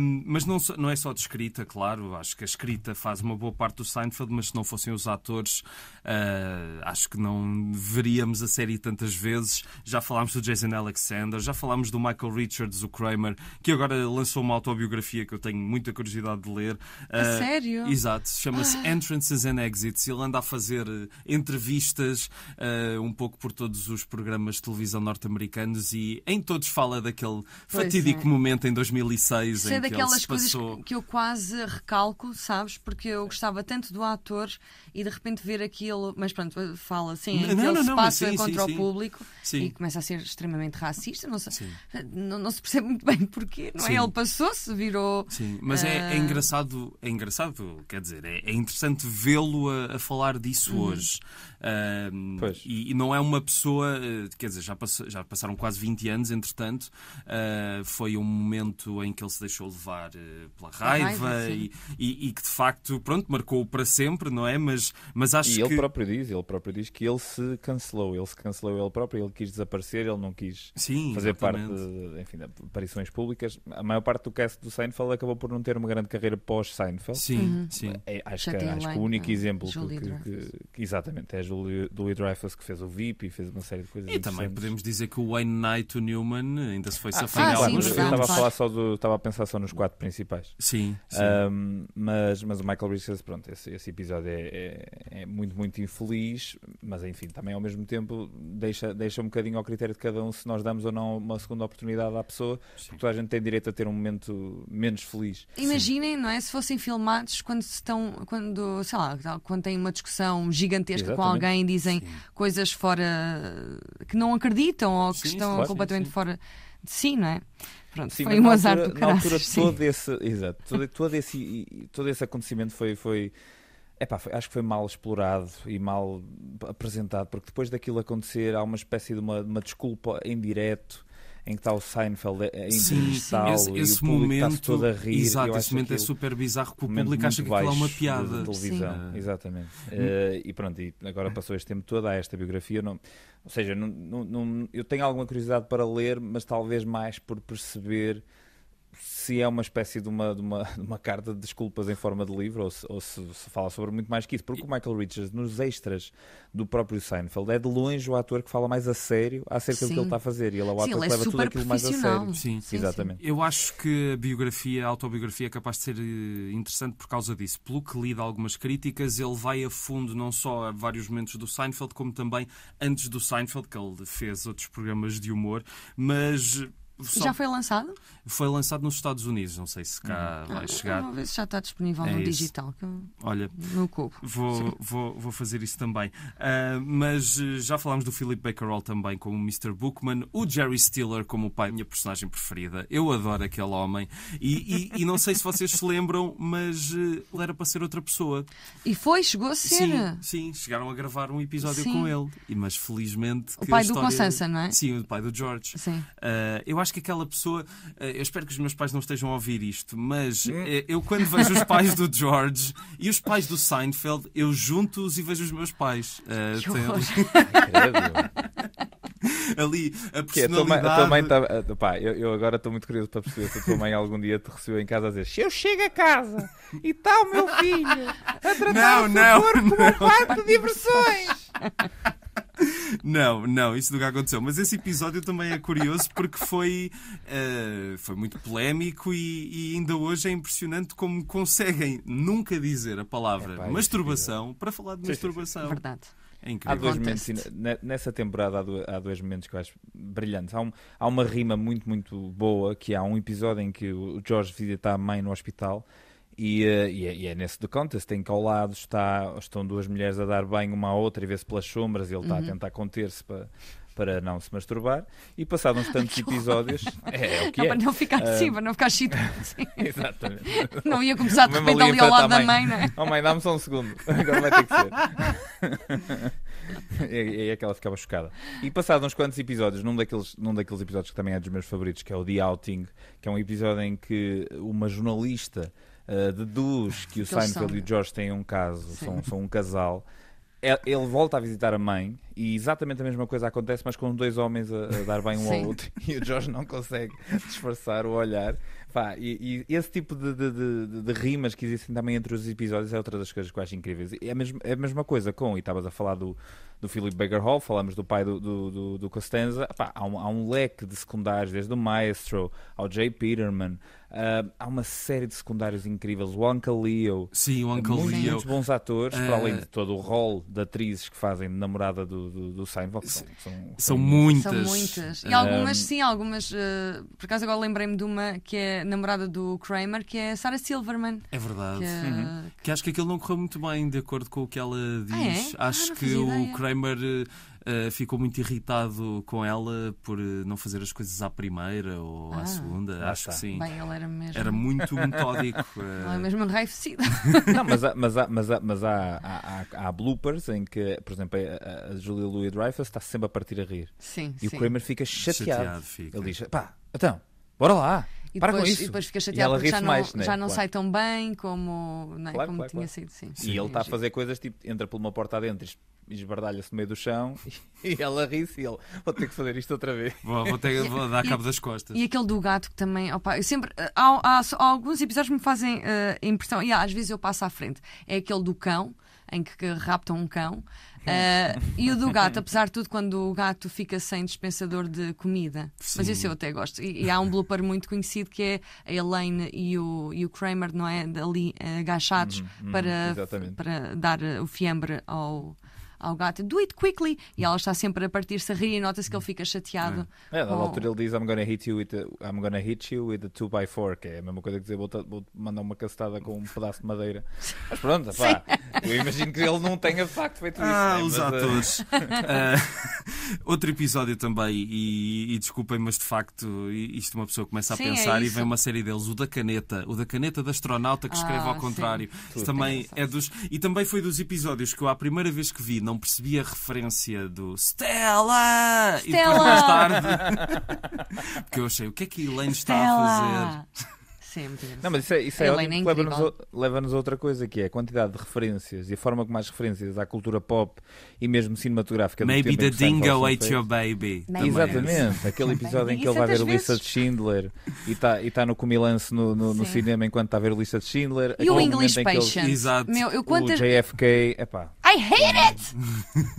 Um, mas não, não é só de escrita, claro, acho que a escrita faz uma boa parte do Seinfeld, mas se não fossem os atores, uh, acho que não veríamos a série tanto tantas vezes. Já falámos do Jason Alexander, já falámos do Michael Richards, o Kramer, que agora lançou uma autobiografia que eu tenho muita curiosidade de ler. Uh, sério? Exato, chama-se ah. Entrances and Exits. Ele anda a fazer eh, entrevistas uh, um pouco por todos os programas de televisão norte-americanos e em todos fala daquele pois fatídico é. momento em 2006 em é que ele se passou... coisas que eu quase recalco, sabes? Porque eu gostava tanto do ator e de repente ver aquilo, mas pronto, fala assim, não, não, ele passa sim, contra sim, o público sim. e começa a ser extremamente racista, não se, não, não se percebe muito bem porquê, não é? Ele passou-se, virou. Sim, mas uh... é, é, ah, engraçado, é engraçado, quer dizer, é, é interessante vê-lo a, a, falar disso uhum. hoje e, e, não é uma pessoa, eh, quer dizer, já, já passaram quase 20 anos, entretanto, uh, foi um momento em que ele se deixou levar uh, pela raiva, raiva e, e, e, que de facto, pronto, marcou para sempre, não é? Mas, mas acho e ele que... próprio diz, ele próprio diz que ele se cancelou, ele se cancelou ele próprio, ele quis desaparecer, ele não quis Sim, fazer exatamente. parte, de, enfim, de aparições públicas. A maior parte do cast do Seinfeld acabou por não ter uma grande carreira pós Seinfeld. Sim, uhum. sim. É, acho, que, acho que, o único eh, exemplo que, que, que, exatamente é do Julie Dreyfus, que fez o VIP e fez uma série de coisas. E também podemos dizer que o Wayne Knight, o Newman, ainda se foi safar. Ah, eu estava a falar só do. Estava a pensar só nos quatro principais. Sim. sim. Um, mas, mas o Michael Richards, pronto, esse, esse episódio é, é, é, muito, muito infeliz, mas enfim, também ao mesmo tempo deixa, deixa um bocadinho ao critério de cada um se nós damos ou não uma segunda oportunidade à pessoa, sim. porque toda a gente tem direito a ter um momento menos feliz. Imaginem, sim. não é? Se fossem filmados quando estão. Quando, sei lá, quando têm uma discussão gigantesca Exatamente. com alguém alguém, dizem sim. coisas fora eh, que não acreditam ou que sim, estão claro, completamente sim, fora de si, não é? Pronto, sim, foi um azar altura, do caralho. Na altura todo esse, exato, todo, todo, esse, todo esse acontecimento foi, foi, epá, foi, acho que foi mal explorado e mal apresentado, porque depois daquilo acontecer há uma espécie de uma, uma desculpa em direto em que está o Seinfeld em é, é sim, cristal sim, esse, esse e o público momento, está toda a rir. Exato, esse momento é super bizarro que o público acha que aquilo é uma piada. televisão, sim. exatamente. Uh, e pronto, e agora passou este tempo todo a esta biografia. Não, ou seja, não, não, eu tenho alguma curiosidade para ler, mas talvez mais por perceber se é uma espécie de uma, de uma, de uma carta de desculpas em forma de livro ou, se, ou se, se, fala sobre muito mais que isso, porque o Michael Richards, nos extras do próprio Seinfeld, é de longe o ator que fala mais a sério acerca sim. do que ele está a fazer e ele é o ator que é leva tudo aquilo mais a sério. Sim, sim exatamente. Eu acho que a biografia, a autobiografia é capaz de ser eh, interessante por causa disso. Pelo que lida algumas críticas, ele vai a fundo não só a vários momentos do Seinfeld, como também antes do Seinfeld, que ele fez outros programas de humor, mas só... Já foi lançado? Foi lançado nos Estados Unidos, não sei se cá hum. vai ah, chegar. Vamos ver se já está disponível é no isso. digital. Olha, no cubo. Vou, vou, vou, fazer isso também. Uh, mas eh, já falámos do Philip Baker Hall também como Mr. Bookman, o Jerry Stiller como o pai, minha personagem preferida. Eu adoro aquele homem. E, e, e não sei se vocês se lembram, mas eh, ele era para ser outra pessoa. E foi, chegou a ser. Sim, sim chegaram a gravar um episódio sim. com ele. E, mas felizmente. O pai do história... Constança, não é? Sim, o pai do George. Sim. Uh, eu acho acho que aquela pessoa. Eh, eu espero que os meus pais não estejam a ouvir isto, mas hum? eh, eu, quando vejo os pais do George e os pais do Seinfeld, eu junto-os e vejo os meus pais. Uh, ali a personalidade... É, a tua mãe, a tua tá, eu, eu, agora estou muito curioso para perceber se a tua mãe algum dia te recebeu em casa a dizer eu chego a casa e está o meu filho a tratar não, o seu não, corpo não. como um parque de diversões. Não, não, isso nunca aconteceu. Mas esse episódio também é curioso porque foi, uh, foi muito polémico e, e, ainda hoje é impressionante como conseguem nunca dizer a palavra é masturbação é para falar de masturbação. Verdade. É há dois momentos, nessa temporada há dois, momentos que eu acho brilhantes. Há, um, há uma rima muito, muito boa que há um episódio em que o Jorge visita a mãe no hospital e, eh, e, é, e, é, nesse The Contest tem que ao lado está, estão duas mulheres a dar banho uma à outra e vê-se pelas sombras e ele está uhum. a tentar conter-se para, para não se masturbar. E passados uns tantos episódios. É, é, o que não, é. Para não ficar de uh... Ah, para não ficar chito. Exatamente. Não ia começar de repente ali ao lado da mãe, não é? Oh, mãe, dá-me só um segundo. Agora vai ter que ser. É, é e, que aquela ficava chocada. E passados uns quantos episódios, num daqueles, num daqueles episódios que também é dos meus favoritos, que é o The Outing, que é um episódio em que uma jornalista eh, deduz que o Simon Seinfeld e o George têm um caso, são, são um casal é, ele volta a visitar a mãe e exatamente a mesma coisa acontece, mas com dois homens a, a dar bem um Sim. ao outro e o Jorge não consegue disfarçar o olhar. Pá, e, e, esse tipo de, de, de, de, rimas que existem também entre os episódios é outra das coisas que eu acho incríveis. É a, mesma, é a mesma coisa com, e estavas a falar do, do Philip Baker Hall, falámos do pai do, do, do, do Costanza. Epá, há, um, há, um, leque de secundários, desde o Maestro ao Jay Peterman. Uh, há uma série de secundários incríveis. O Uncle Leo. Sim, o Uncle muitos, Leo. Muitos bons atores, uh... para além de ah. todo o rol de atrizes que fazem namorada do, do, do Seinfeld. São, são, são, são, muitas. São muitas. E ah. algumas, sim, algumas. Uh, por acaso agora lembrei-me de uma que é namorada do Kramer, que é Sarah Silverman. É verdade. Que, é... Uhum. que acho que aquilo não correu muito bem, de acordo com o que ela é? diz. Ah, é? Acho que o Kramer Kramer uh, ficou muito irritado com ela por eh, não fazer as coisas à primeira ou ah, à segunda. Acho que sim. Bem, ele era, mesmo... era muito metódico. Ele é mesmo enraivecido. não, mas, há, mas, há, mas, há, mas há, há, há, bloopers em que, por exemplo, a, a Julia Louis Dreyfus está sempre a partir a rir. Sim, e sim. o Kramer fica chateado. chateado fica. Ele diz: pá, então, bora lá. E depois, e depois fica chateado porque já não, mais, né? já não claro. sai tão bem como, né? claro, como claro, tinha sido. Sim. E sim, ele está a fazer coisas tipo: entra por uma porta adentro, esbardalha-se no meio do chão e ela ri-se e ele vou ter que fazer isto outra vez. Vou, vou, ter, vou dar cabo e, das costas. E aquele do gato que também, opa, eu sempre há, há, há alguns episódios que me fazem uh, impressão, e às vezes eu passo à frente. É aquele do cão, em que, que raptam um cão. Uh, e o do gato, apesar de tudo, quando o gato fica sem dispensador de comida. Sim. Mas esse eu até gosto. E, e, há um blooper muito conhecido que é a Elaine e o, e o Kramer, não é? Ali eh, agachados uhum, uhum, para, para dar o fiambre ao, ao gato: Do it quickly! E ela está sempre a partir-se a rir e nota-se que ele fica chateado. É, é na altura ele diz: I'm gonna hit you with a, I'm gonna hit you with a 2x4, que é a mesma coisa que dizer: vou, vou mandar uma cacetada com um pedaço de madeira. Mas pronto, pá, eu imagino que ele não tenha de facto feito isso. Ah, né? os mas, eh, atores. uh, outro episódio também, e, e, desculpem, mas de facto, isto uma pessoa começa a sim, é pensar é e vem uma série deles, o da caneta, o da caneta da astronauta que ah, escreve ao contrário. Tudo também é dos, e também foi dos episódios que eu, à primeira vez que vi, não percebi a referência do Stella! Stella! E depois mais tarde. porque eu achei, o que é que a Elaine está a fazer? Sempre. É não, mas isso é, isso é é leva-nos, leva a outra coisa que é a quantidade de referências e a forma como mais referências à cultura pop e mesmo cinematográfica Maybe the Dingo Ate Your Baby. Maybe. É Exatamente, aquele episódio em que ele vai ver vezes... a lista de Schindler e está e tá no comilance no, no, no cinema enquanto está a ver a lista de Schindler. E o English Patient. Ele... Exato. Meu, eu quantas... O JFK, epá. I hate it!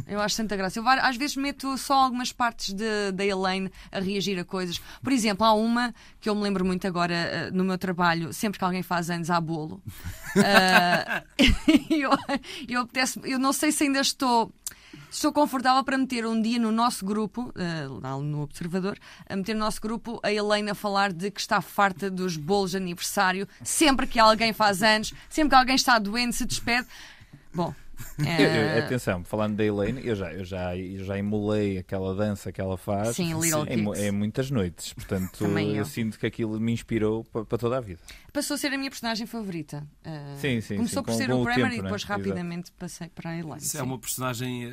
eu acho tanta graça. Eu às vezes meto só algumas partes de, da Elaine a reagir a coisas. Por exemplo, há uma que eu me lembro muito agora eh, no meu trabalho, sempre que alguém faz anos, há bolo. uh, eu, eu, eu não sei se ainda estou. confortável para meter um dia no nosso grupo, eh, no Observador, a meter no nosso grupo a Helena a falar de que está farta dos bolos de aniversário, sempre que alguém faz anos, sempre que alguém está doente, se despede. Bom, é... Eu, eh, atenção, falando da Elaine, eu já, eu, já, eu já emulei aquela dança que ela faz sim, Little Em, em, muitas noites, portanto eu. eu. sinto que aquilo me inspirou para, para toda a vida. Passou a ser a minha personagem favorita. Uh, sim, sim, começou sim, por com, ser o Bremer tempo, e né? depois né? rapidamente Exato. passei para a Elaine. Isso é uma personagem uh,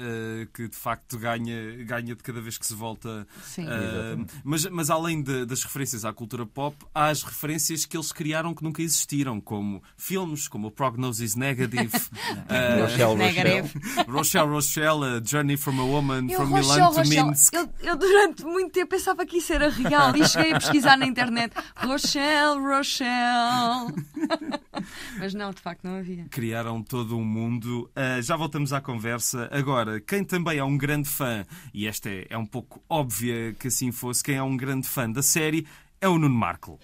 que de facto ganha, ganha de cada vez que se volta. Sim. Uh, mas, mas além de, das referências à cultura pop, há as referências que eles criaram que nunca existiram, como filmes, como o Prognosis Negative. uh, Né, Rochelle, Rochelle, Rochelle, Journey from a Woman, eu, from Rochelle, Milan to Rochelle. Minsk. Eu, eu, durante muito tempo pensava que isso era real e cheguei a pesquisar na internet Rochelle, Rochelle. Mas não, de facto não havia. Criaram todo um mundo. Uh, já voltamos à conversa. Agora, quem também é um grande fã, e esta é, é um pouco óbvia que assim fosse, quem é um grande fã da série é o Nuno Markle.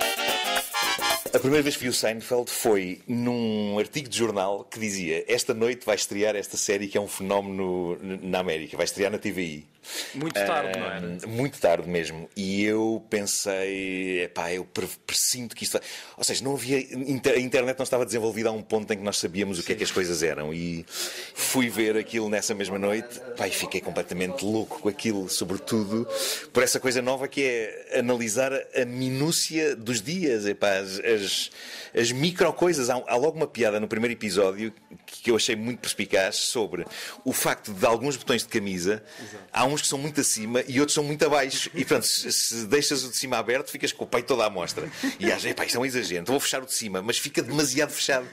A primeira vez que vi o Seinfeld foi num artigo de jornal que dizia: Esta noite vai estrear esta série que é um fenómeno na América, vai estrear na TVI. Muito tarde, uh, não era? Muito tarde mesmo. E eu pensei, epá, eu presinto que isto. Ou seja, não havia. A internet não estava desenvolvida a um ponto em que nós sabíamos o que é que as coisas eram. E fui ver aquilo nessa mesma noite, pá, e fiquei completamente louco com aquilo, sobretudo por essa coisa nova que é analisar a minúcia dos dias, epá, as, as, as micro coisas. Há, há logo uma piada no primeiro episódio que eu achei muito perspicaz sobre o facto de alguns botões de camisa. Exato. Há um uns que são muito acima e outros são muito abaixo. E pronto, se deixas o de cima aberto, ficas com o peito toda à mostra. E achas, epá, isto é um exagero, então vou fechar o de cima, mas fica demasiado fechado.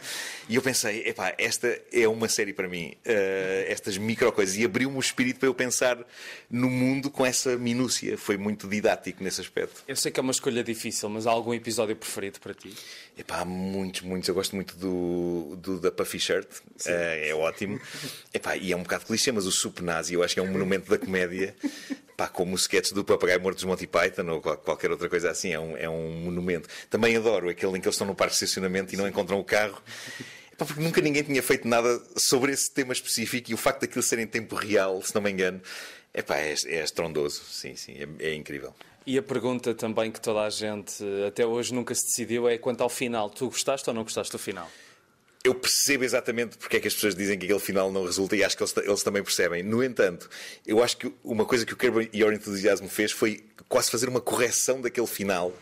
E eu pensei, epá, esta é uma série para mim, uh, estas micro coisas. E abriu-me o espírito para eu pensar no mundo com essa minúcia. Foi muito didático nesse aspecto. Eu sei que é uma escolha difícil, mas há algum episódio preferido para ti? Epá, há muitos, muitos. Eu gosto muito do, do da Puffy Shirt, uh, é ótimo. Epá, e é um bocado clichê, mas o nazi eu acho que é um monumento da comédia comédia, pá, como o sketch do Papagaio Morto dos Monty Python ou qualquer outra coisa assim, é um, é um monumento. Também adoro aquele em que eles estão no parque de estacionamento e não encontram o carro porque nunca ninguém tinha feito nada sobre esse tema específico e o facto daquilo ser em tempo real, se não me engano, epá, é, é estrondoso. Sim, sim, é, é, incrível. E a pergunta também que toda a gente até hoje nunca se decidiu é quanto ao final. Tu gostaste ou não gostaste do final? eu percebo exatamente porque é que as pessoas dizem que aquele final não resulta e acho que eles, eles também percebem. No entanto, eu acho que uma coisa que o e o entusiasmo fez foi quase fazer uma correção daquele final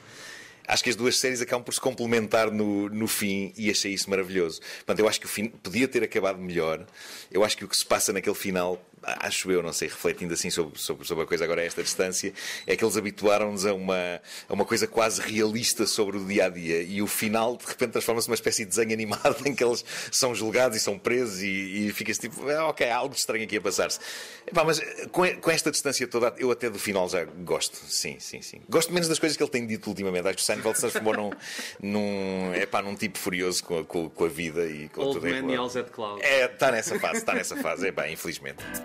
acho que as duas séries acabam por se complementar no, no fim e achei isso maravilhoso. Portanto, eu acho que o fim podia ter acabado melhor. Eu acho que o que se passa naquele final acho eu, não sei, refletindo assim sobre, sobre, sobre a coisa agora a esta distância, é que eles habituaram-nos a uma, a uma coisa quase realista sobre o dia a dia e o final de repente transforma-se numa espécie de desenho animado em que eles são julgados e são presos e, e fica-se tipo, ah, ok, há algo estranho aqui a passar-se. Mas eh, com, com esta distância toda, eu até do final já gosto, sim, sim, sim. Gosto menos das coisas que ele tem dito ultimamente. Acho que o Seinfeld se transformou num, num, epá, num tipo furioso com a, com, com a vida e com Old tudo Man e Cloud. É, está nessa fase, está nessa fase, é bem, infelizmente.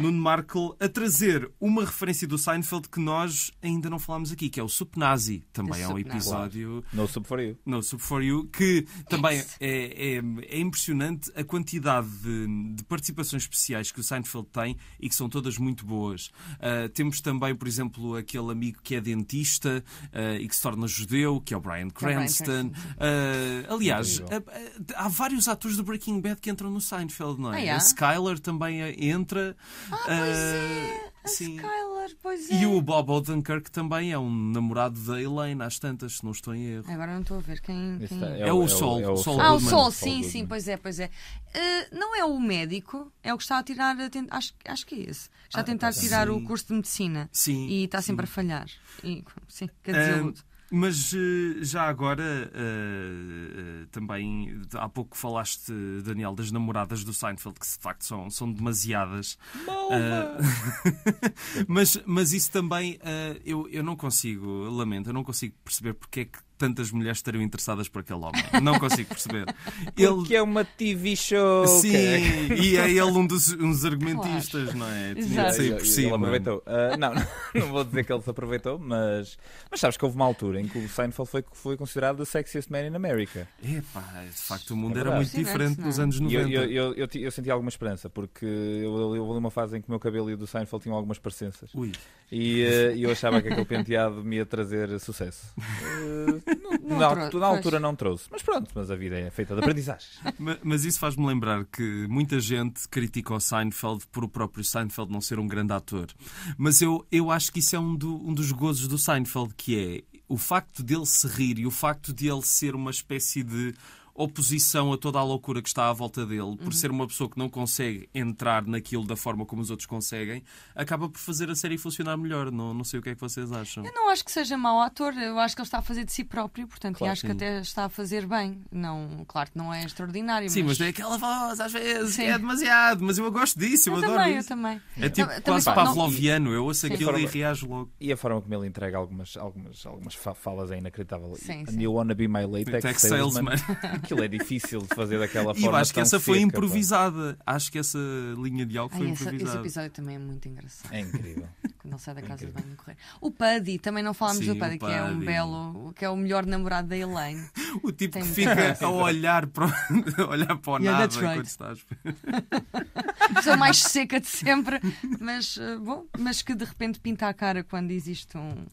Nuno Markle a trazer uma referência do Seinfeld que nós ainda não falámos aqui, que é o Supnazi. Também é um episódio. No Sub for You. No Sub for You, que também é, é, é impressionante a quantidade de, de, participações especiais que o Seinfeld tem e que são todas muito boas. Uh, temos também, por exemplo, aquele amigo que é dentista uh, e que se torna judeu, que é o Brian é Cranston. Uh, aliás, há vários atores do Breaking Bad que entram no Seinfeld, não é? Ah, yeah. É? A Skyler também entra. Ah, pois é. A ah, Skylar, pois é. E o Bob Odenkirk também é um namorado da Elaine, às tantas, se não estou em erro. Agora não estou a ver quem. quem... É, é, o, é, Sol, é o Sol. ah, o Sol, sim, sim, pois é, pois é. Uh, não é o médico, é o que está a tirar. A tent... acho, acho que é esse. Está ah, a tentar tirar sim. o curso de medicina. Sim. E está sempre sim. a falhar. E, sim, que desiludo. Um, mas eh, já agora, eh, eh, também há pouco falaste, Daniel, das namoradas do Seinfeld, que de facto são, são demasiadas. mas, mas isso também eu, eu não consigo, lamento, eu não consigo perceber porque é que tantas mulheres estariam interessadas por aquele homem. Não consigo perceber. ele que é uma TV show. Sim, e é ele um dos, argumentistas, claro. não é? Tinha Exato. de sair por cima. Ele aproveitou. Uh, não, não vou dizer que ele se aproveitou, mas, mas sabes que houve uma altura em que o Seinfeld foi, foi considerado the sexiest man in America. Epá, de facto o é mundo é era muito diferente nos anos 90. Eu, eu, eu, eu, senti alguma esperança, porque eu, eu, uma fase em que o meu cabelo e o do Seinfeld tinham algumas parecenças. Ui. E uh, eu achava que aquele penteado me ia trazer sucesso. Uh, Não, não na, altura, na altura não trouxe. Mas pronto, mas a vida é feita de aprendizagens. mas, mas isso faz-me lembrar que muita gente critica o Seinfeld por o próprio Seinfeld não ser um grande ator. Mas eu, eu acho que isso é um, do, um dos gozos do Seinfeld, que é o facto dele se rir e o facto de ele ser uma espécie de oposição a toda a loucura que está à volta dele, por uhum. ser uma pessoa que não consegue entrar naquilo da forma como os outros conseguem, acaba por fazer a série funcionar melhor. Não, não sei o que é que vocês acham. Eu não acho que seja mau ator, eu acho que ele está a fazer de si próprio, portanto, claro, e acho sim. que até está a fazer bem. Não, claro que não é extraordinário. Sim, mas, mas é aquela voz, às vezes, sim. é demasiado, mas eu gosto disso, eu, eu adoro também, isso. Eu também. É tipo não, quase também, pavloviano, eu ouço sim. aquilo forma, e reajo logo. E a forma como ele entrega algumas, algumas, algumas falas é inacreditável. Sim, sim. You wanna be my latex salesman. salesman. Aquilo é difícil de fazer daquela forma. E eu acho que essa seca, foi improvisada. Acho que essa linha de algo foi improvisada. Esse episódio também é muito engraçado. É incrível. Quando ele sai da é casa de banho correr. O Paddy, também não falámos Sim, do Paddy, Paddy, que é um belo, que é o melhor namorado da Elaine. O tipo Tem que fica a olhar para, a olhar para o yeah, nada right. enquanto estás. A pessoa mais seca de sempre, mas, eh, bom, mas que de repente pinta a cara quando existe um,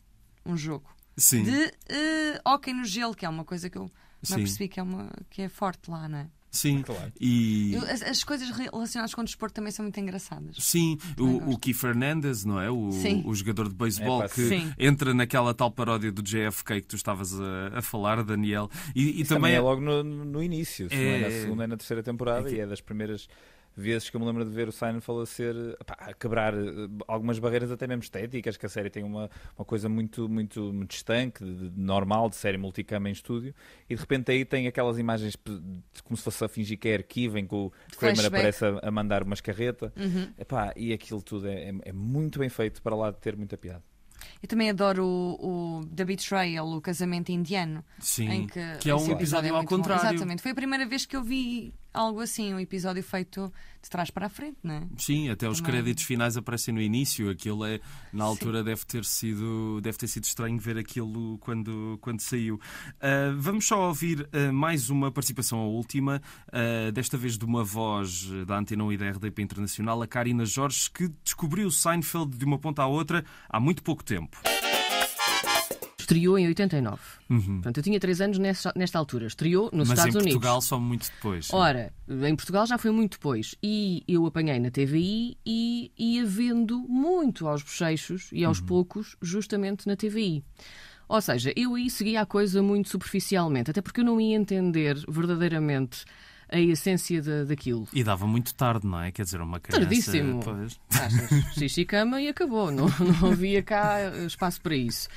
um jogo. Sim. De uh, hockey no gelo, que é uma coisa que eu Sim. Mas percebi que é, uma, que é forte lá, não é? Sim, claro. e... As, as, coisas relacionadas com o desporto também são muito engraçadas. Sim, o, o Keith Fernandes, não é? O, o jogador de beisebol é, que sim. entra naquela tal paródia do JFK que tu estavas a, a falar, Daniel. E, e também, também é, é logo no, no início, é... é... na segunda e na terceira temporada, é que... e é das primeiras vezes que eu me lembro de ver o Seinfeld a ser pá, a quebrar eh, algumas barreiras até mesmo estéticas, que a série tem uma, uma coisa muito, muito, muito estanque, de, de normal, de série multicama em estúdio, e de repente aí tem aquelas imagens como se fosse a fingir que é arquivo, em que o Kramer aparece a, a, mandar umas carreta, uhum. Epá, e aquilo tudo é, é, é muito bem feito para lá de ter muita piada. Eu também adoro o, o, The Betrayal, o casamento indiano. Sim, que, que é um episódio, episódio é ao contrário. Bom. Exatamente, foi a primeira vez que eu vi algo assim, um episódio feito de trás para a frente, não é? Sim, até os créditos finais aparecem no início, aquilo é, na altura Sim. deve ter sido, deve ter sido estranho ver aquilo quando, quando saiu. Uh, vamos só ouvir uh, mais uma participação, a última, uh, desta vez de uma voz da Antena 1 e da RDP Internacional, a Karina Jorge, que descobriu o Seinfeld de uma ponta à outra há muito pouco tempo. Estreou em 89. Uhum. Portanto, eu tinha 3 anos nessa, nesta altura. Estreou nos Mas Estados Unidos. Mas em Portugal só muito depois. Ora, em Portugal já foi muito depois. E eu apanhei na TVI e ia vendo muito aos bochechos e aos uhum. poucos justamente na TVI. Ou seja, eu aí seguia a coisa muito superficialmente, até porque eu não ia entender verdadeiramente a essência de, daquilo. E dava muito tarde, não é? Quer dizer, uma criança... Tardíssimo. Pois... Achas, xixi cama e acabou. Não, não havia cá espaço para isso.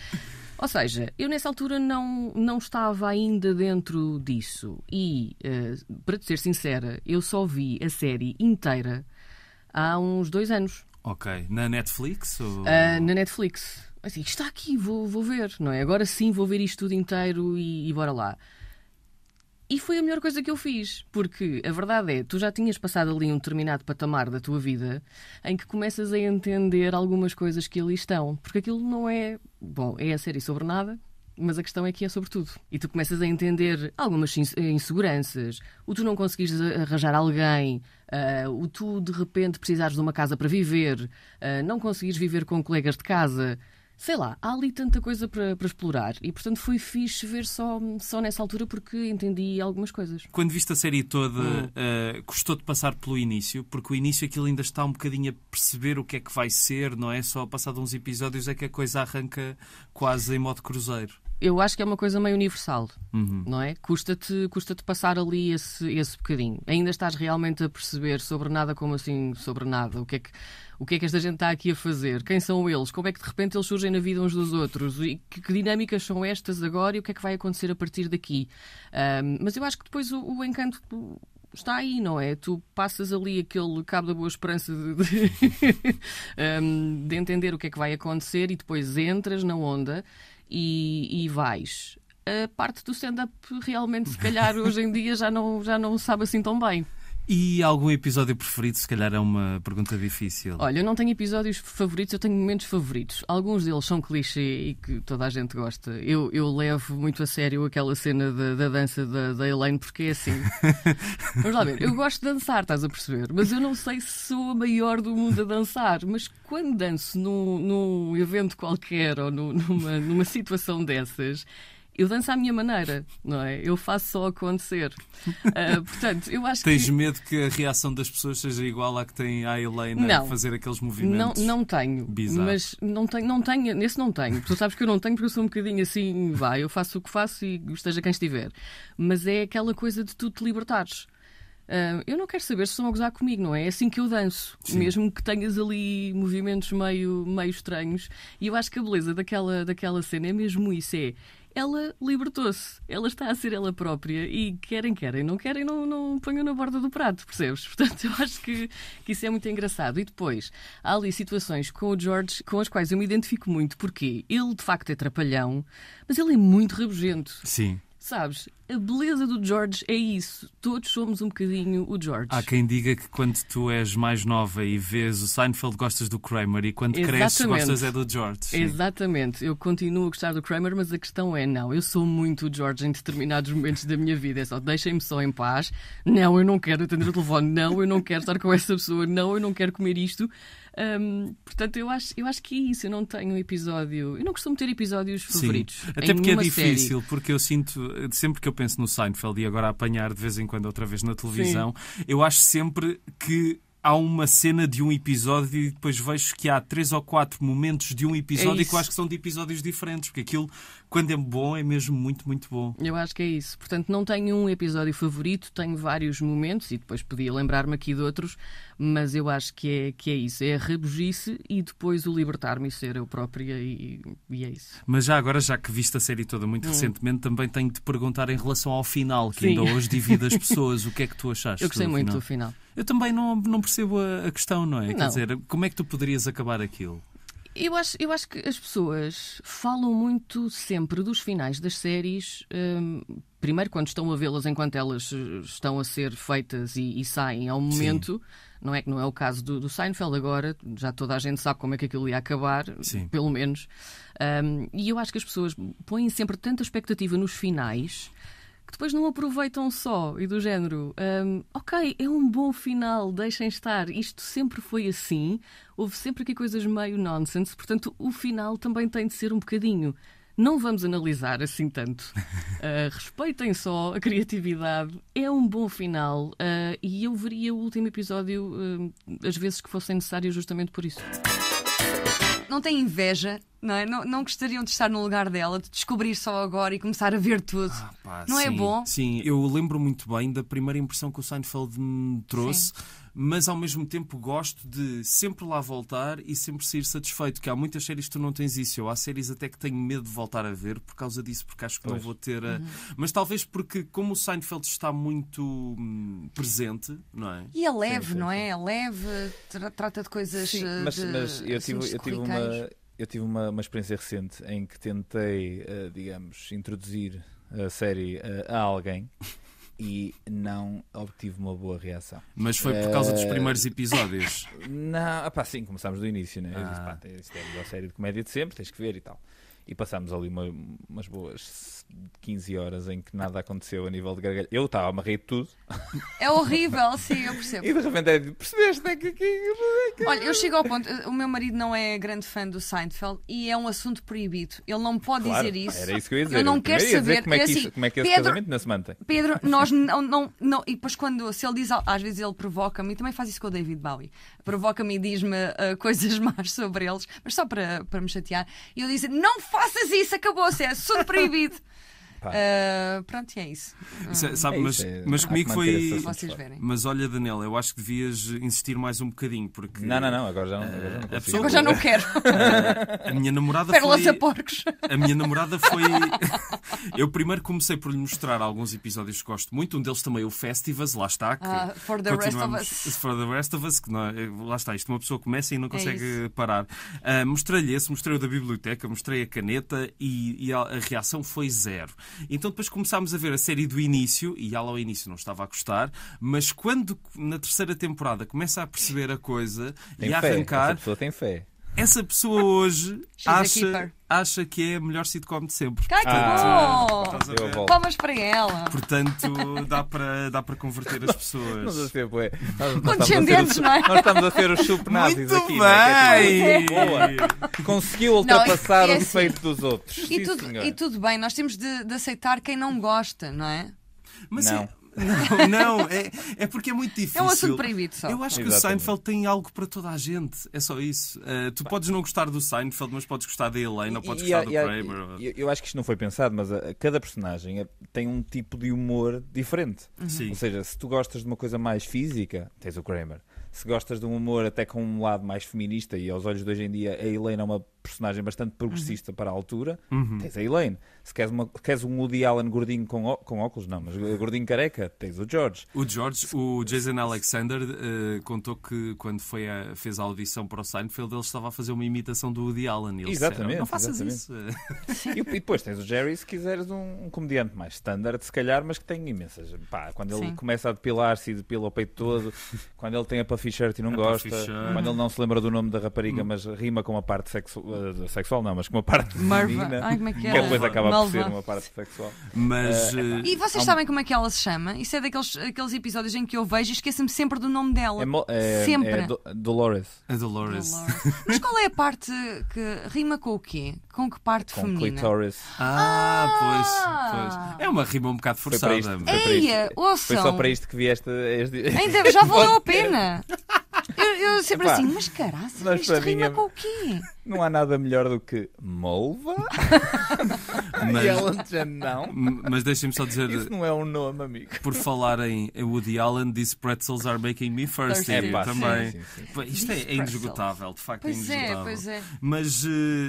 Ou seja, eu nessa altura não, não estava ainda dentro disso. E, uh, para te ser sincera, eu só vi a série inteira há uns dois anos. Ok. Na Netflix? Ou... Uh, na Netflix. Assim, está aqui, vou, vou ver, não é? Agora sim vou ver isto tudo inteiro e, e bora lá. E foi a melhor coisa que eu fiz, porque a verdade é, tu já tinhas passado ali um determinado patamar da tua vida em que começas a entender algumas coisas que ali estão, porque aquilo não é, bom, é a série sobre nada, mas a questão é que é sobre tudo. E tu começas a entender algumas inseguranças, o tu não conseguires arranjar alguém, uh, o tu de repente precisares de uma casa para viver, uh, não conseguires viver com colegas de casa sei lá, há ali tanta coisa para, para, explorar e, portanto, foi fixe ver só, só nessa altura porque entendi algumas coisas. Quando viste a série toda, hum. uh, gostou de passar pelo início? Porque o início aquilo ainda está um bocadinho a perceber o que é que vai ser, não é? Só passado uns episódios é que a coisa arranca quase em modo cruzeiro eu acho que é uma coisa meio universal, uhum. não é? Custa-te custa -te passar ali esse, esse bocadinho. Ainda estás realmente a perceber sobre nada, como assim, sobre nada? O que é que, o que, é que esta gente está aqui a fazer? Quem são eles? Como é que de repente eles surgem na vida uns dos outros? E que, que dinâmicas são estas agora e o que é que vai acontecer a partir daqui? Um, mas eu acho que depois o, o encanto está aí, não é? Tu passas ali aquele cabo da boa esperança de, de, um, de, entender o que é que vai acontecer e depois entras na onda e, e vais. A parte do stand-up realmente, se calhar, hoje em dia já não, já não sabe assim tão bem. E algum episódio preferido? Se calhar é uma pergunta difícil. Olha, eu não tenho episódios favoritos, eu tenho momentos favoritos. Alguns deles são clichê e que toda a gente gosta. Eu, eu levo muito a sério aquela cena da, da dança da, da Elaine, porque é assim. Vamos lá ver, eu gosto de dançar, estás a perceber? Mas eu não sei se sou a maior do mundo a dançar. Mas quando danço num, num evento qualquer ou no, numa, numa situação dessas eu danço à minha maneira, não é? Eu faço só acontecer. Uh, portanto, eu acho Tens que... medo que a reação das pessoas seja igual à que tem a Helena a fazer aqueles movimentos? Não, não tenho. Bizarro. Mas não tenho, não tenho, nesse não tenho. Tu sabes que eu não tenho porque eu sou um bocadinho assim, vai, eu faço o que faço e esteja quem estiver. Mas é aquela coisa de tu te libertares. Uh, eu não quero saber se estão a gozar comigo, não é? É assim que eu danço, Sim. mesmo que tenhas ali movimentos meio, meio estranhos. E eu acho que a beleza daquela, daquela cena é mesmo isso: é, ela libertou-se, ela está a ser ela própria e querem, querem, não querem, não, não ponham na borda do prato, percebes? Portanto, eu acho que, que isso é muito engraçado. E depois, há ali situações com o George com as quais eu me identifico muito, porque ele de facto é trapalhão, mas ele é muito rabugento. Sim. Sabes, a beleza do George é isso. Todos somos um bocadinho o George. Há quem diga que quando tu és mais nova e vês o Seinfeld, gostas do Kramer e quando Exatamente. cresces, gostas é do George. Sim. Exatamente. Eu continuo a gostar do Kramer, mas a questão é: não, eu sou muito o George em determinados momentos da minha vida. É só deixem-me só em paz. Não, eu não quero atender o telefone. Não, eu não quero estar com essa pessoa. Não, eu não quero comer isto. Um, portanto, eu acho, eu acho que é isso. Eu não tenho um episódio. Eu não costumo ter episódios favoritos. Sim, até porque é difícil, série. porque eu sinto, sempre que eu penso no Seinfeld e agora a apanhar de vez em quando outra vez na televisão, Sim. eu acho sempre que há uma cena de um episódio e depois vejo que há três ou quatro momentos de um é episódio é que eu acho que são de episódios diferentes, porque aquilo, quando é bom, é mesmo muito, muito bom. Eu acho que é isso. Portanto, não tenho um episódio favorito, tenho vários momentos e depois podia lembrar-me aqui de outros, mas eu acho que é, que é isso. É a rabugice e depois o libertar-me e ser eu própria e, e, é isso. Mas já agora, já que viste a série toda muito hum. recentemente, também tenho de perguntar em relação ao final, que Sim. ainda hoje divide as pessoas. o que é que tu achaste? Eu gostei do muito final? do final. Eu também não, não percebo a, a questão, não é? Não. Quer dizer, como é que tu poderias acabar aquilo? Eu acho, eu acho que as pessoas falam muito sempre dos finais das séries, hum, primeiro quando estão a vê-las enquanto elas eh, estão a ser feitas e, e saem ao momento. Sim. Não é que não é o caso do, do, Seinfeld agora, já toda a gente sabe como é que aquilo ia acabar, Sim. pelo menos. Hum, e eu acho que as pessoas põem sempre tanta expectativa nos finais que depois não aproveitam só e do género, um, ok, é um bom final, deixem estar, isto sempre foi assim, houve sempre aqui coisas meio nonsense, portanto o final também tem de ser um bocadinho. Não vamos analisar assim tanto. Uh, respeitem só a criatividade. É um bom final. Uh, e eu veria o último episódio uh, às vezes que fosse necessário, justamente por isso não têm inveja não, é? não, não, gostariam de estar no lugar dela, de descobrir só agora e começar a ver tudo. Ah, pá, não é sim, é bom? Sim, eu lembro muito bem da primeira impressão que o Seinfeld me trouxe. Sim mas ao mesmo tempo gosto de sempre lá voltar e sempre sair satisfeito, que há muitas séries que tu não tens isso. Eu há séries até que tenho medo de voltar a ver por causa disso, porque acho que pois. não vou ter a... Eh, uhum. Mas talvez porque como o Seinfeld está muito hum, presente, não é? E é leve, sim, sim, não é? É leve, tra trata de coisas sim, eh, de... Mas, mas eu, assim, tive, eu tive uma eu tive uma, uma, experiência recente em que tentei, uh, digamos, introduzir a série uh, a alguém e não obtive uma boa reação. Mas foi por causa uh... dos eh, primeiros episódios? Não, ah, pá, sim, começámos do início, né? Eu disse, ah. pá, isto é a melhor série de comédia de sempre, tens que ver e tal e passámos ali uma, umas boas 15 horas em que nada aconteceu a nível de gargalho. Eu estava a rir de tudo. É horrível, sim, eu percebo. E de repente é, tipo, percebeste? Né, que, aqui Olha, eu chego ao ponto, o meu marido não é grande fã do Seinfeld e é um assunto proibido. Ele não pode claro, dizer isso. Era isso que eu ia dizer. Eu não quero saber como é, que é assim, isso, como é que esse Pedro, casamento na se Pedro, nós não, não, não. E depois, quando, se ele diz, às vezes ele provoca-me, e também faz isso com o David Bowie, provoca-me e diz-me uh, coisas más sobre eles, mas só para, para me chatear. E eu disse, não faz faças isso, acabou-se, é super proibido. Uh, pronto, e é isso. isso é, ah. sabe, é mas, isso, é, mas comigo foi. Mas olha, Daniela, eu acho que devias insistir mais um bocadinho, porque. Não, não, não, agora já não. Agora, já não, ah, pessoa... agora já não quero. a minha namorada Pérolas foi. a porcos. A minha namorada foi. eu primeiro comecei por lhe mostrar alguns episódios que gosto muito, um deles também o Festivus, lá está. Que uh, for the rest of us. For the rest of us, que não, é- é, lá está, isto uma pessoa começa e não consegue é parar. Uh, mostrei-lhe esse, mostrei o da biblioteca, mostrei a caneta e, e a, a reação foi zero. Então depois começámos a ver a série do início, e ela ao início não estava a gostar, mas quando na terceira temporada começa a perceber a coisa tem e a arrancar. A pessoa tem fé. Essa pessoa hoje acha, acha que é a melhor sitcom de sempre. Cá, que ah, bom! Palmas para ela. Portanto, dá para, dá para converter as pessoas. É nós Nós, Condescendentes, não é? Nós estamos a ter os supernazis aqui. É? É bem. Né? É boa. Conseguiu ultrapassar não, é, o assim, defeito dos outros. E, Sim, tudo, e, tudo, bem, nós temos de, de aceitar quem não gosta, não é? Mas não. É, não, é, é porque é muito difícil. É um assunto proibido só. Eu acho que o Seinfeld tem algo para toda a gente. É só isso. Uh, tu Pá. podes não gostar do Seinfeld, mas podes gostar da Helena, ou podes e, gostar e, do Kramer. Eu, eu, acho que isto não foi pensado, mas a, eh, a cada personagem é, tem um tipo de humor diferente. Uhum. Ou seja, se tu gostas de uma coisa mais física, tens o Kramer. Se gostas de um humor até com um lado mais feminista, e aos olhos de hoje em dia a Helena é uma personagem bastante progressista uhum. para a altura, uhum. tens a Elaine. Se queres, uma, queres um Woody Allen gordinho com, com óculos, não, mas gordinho careca, tens o George. O George, o Jason Alexander uh, contou que quando foi a, fez a audição para o Seinfeld ele estava a fazer uma imitação do Woody Allen. Eles exatamente. Disseram, não faças exatamente. isso. E, e, depois tens o Jerry, se quiseres um, um comediante mais standard, se calhar, mas que tem imensas. Pá, quando ele Sim. começa a depilar-se e depila o peito todo, quando ele tem a puffy shirt e não a gosta, quando ele não se lembra do nome da rapariga, hum. mas rima com a parte sexual sexual não, mas com uma parte Marva... Ai, como é que, que é? É depois acaba Malva. por ser uma parte sexual. Mas, uh, e vocês um... sabem como é que ela se chama? Isso é daqueles aqueles episódios em que eu vejo e esqueço-me sempre do nome dela. É, é sempre. É do Dolores. É Dolores. Dolores. mas qual é a parte que rima com o quê? Com que parte com feminina? Clitoris. Ah, ah, pois, pois. É uma rima um bocado forçada. Foi, isto, foi, Eia, foi só para isto que vi Este... Ainda já valeu a pena. Eu, eu sempre Epá, assim, mas caraca isto rima é com o quê? Não há nada melhor do que Molva? Mas, e Alan não. Mas deixem-me só dizer. Isso não é um nome, amigo. Por falar em Woody Allen, disse Pretzels are making me thirsty. É, pá, também. Sim, sim, sim. Isto é, é, indesgotável, de facto. Pois é, indesgotável. é, pois é. é. Mas uh,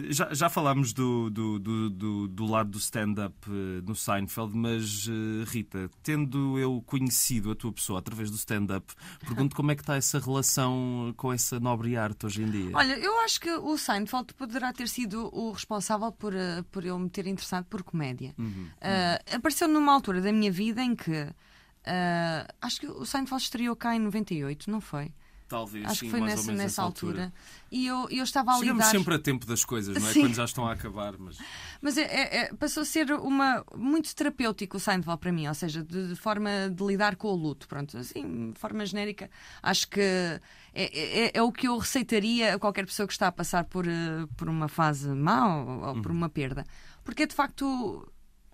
já, já falámos do, do, do, do, do lado do stand-up uh, no Seinfeld, mas uh, Rita, tendo eu conhecido a tua pessoa através do stand-up, pergunto como é que está essa relação com essa nobre arte hoje em dia. Olha, eu acho que o Seinfeld Seinfeld poderá ter sido o responsável por, eh, por eu me ter interessado por comédia. uhum. Uh, apareceu numa altura da minha vida em que. Uh, acho que o Seinfeld estreou cá em 98, não foi? Talvez, Acho sim, que foi mais nessa, ou menos nessa altura. altura. E eu, eu estava a Chegamos lidar... sempre a tempo das coisas, não é? Sim. Quando já estão a acabar. Mas, mas é, é, é, passou a ser uma, muito terapêutico o Seinfeld para mim, ou seja, de, de, forma de lidar com o luto. Pronto, assim, de forma genérica, acho que é, é, é, é o que eu receitaria a qualquer pessoa que está a passar por, eh, por uma fase má ou, ou por uhum. uma perda. Porque é de facto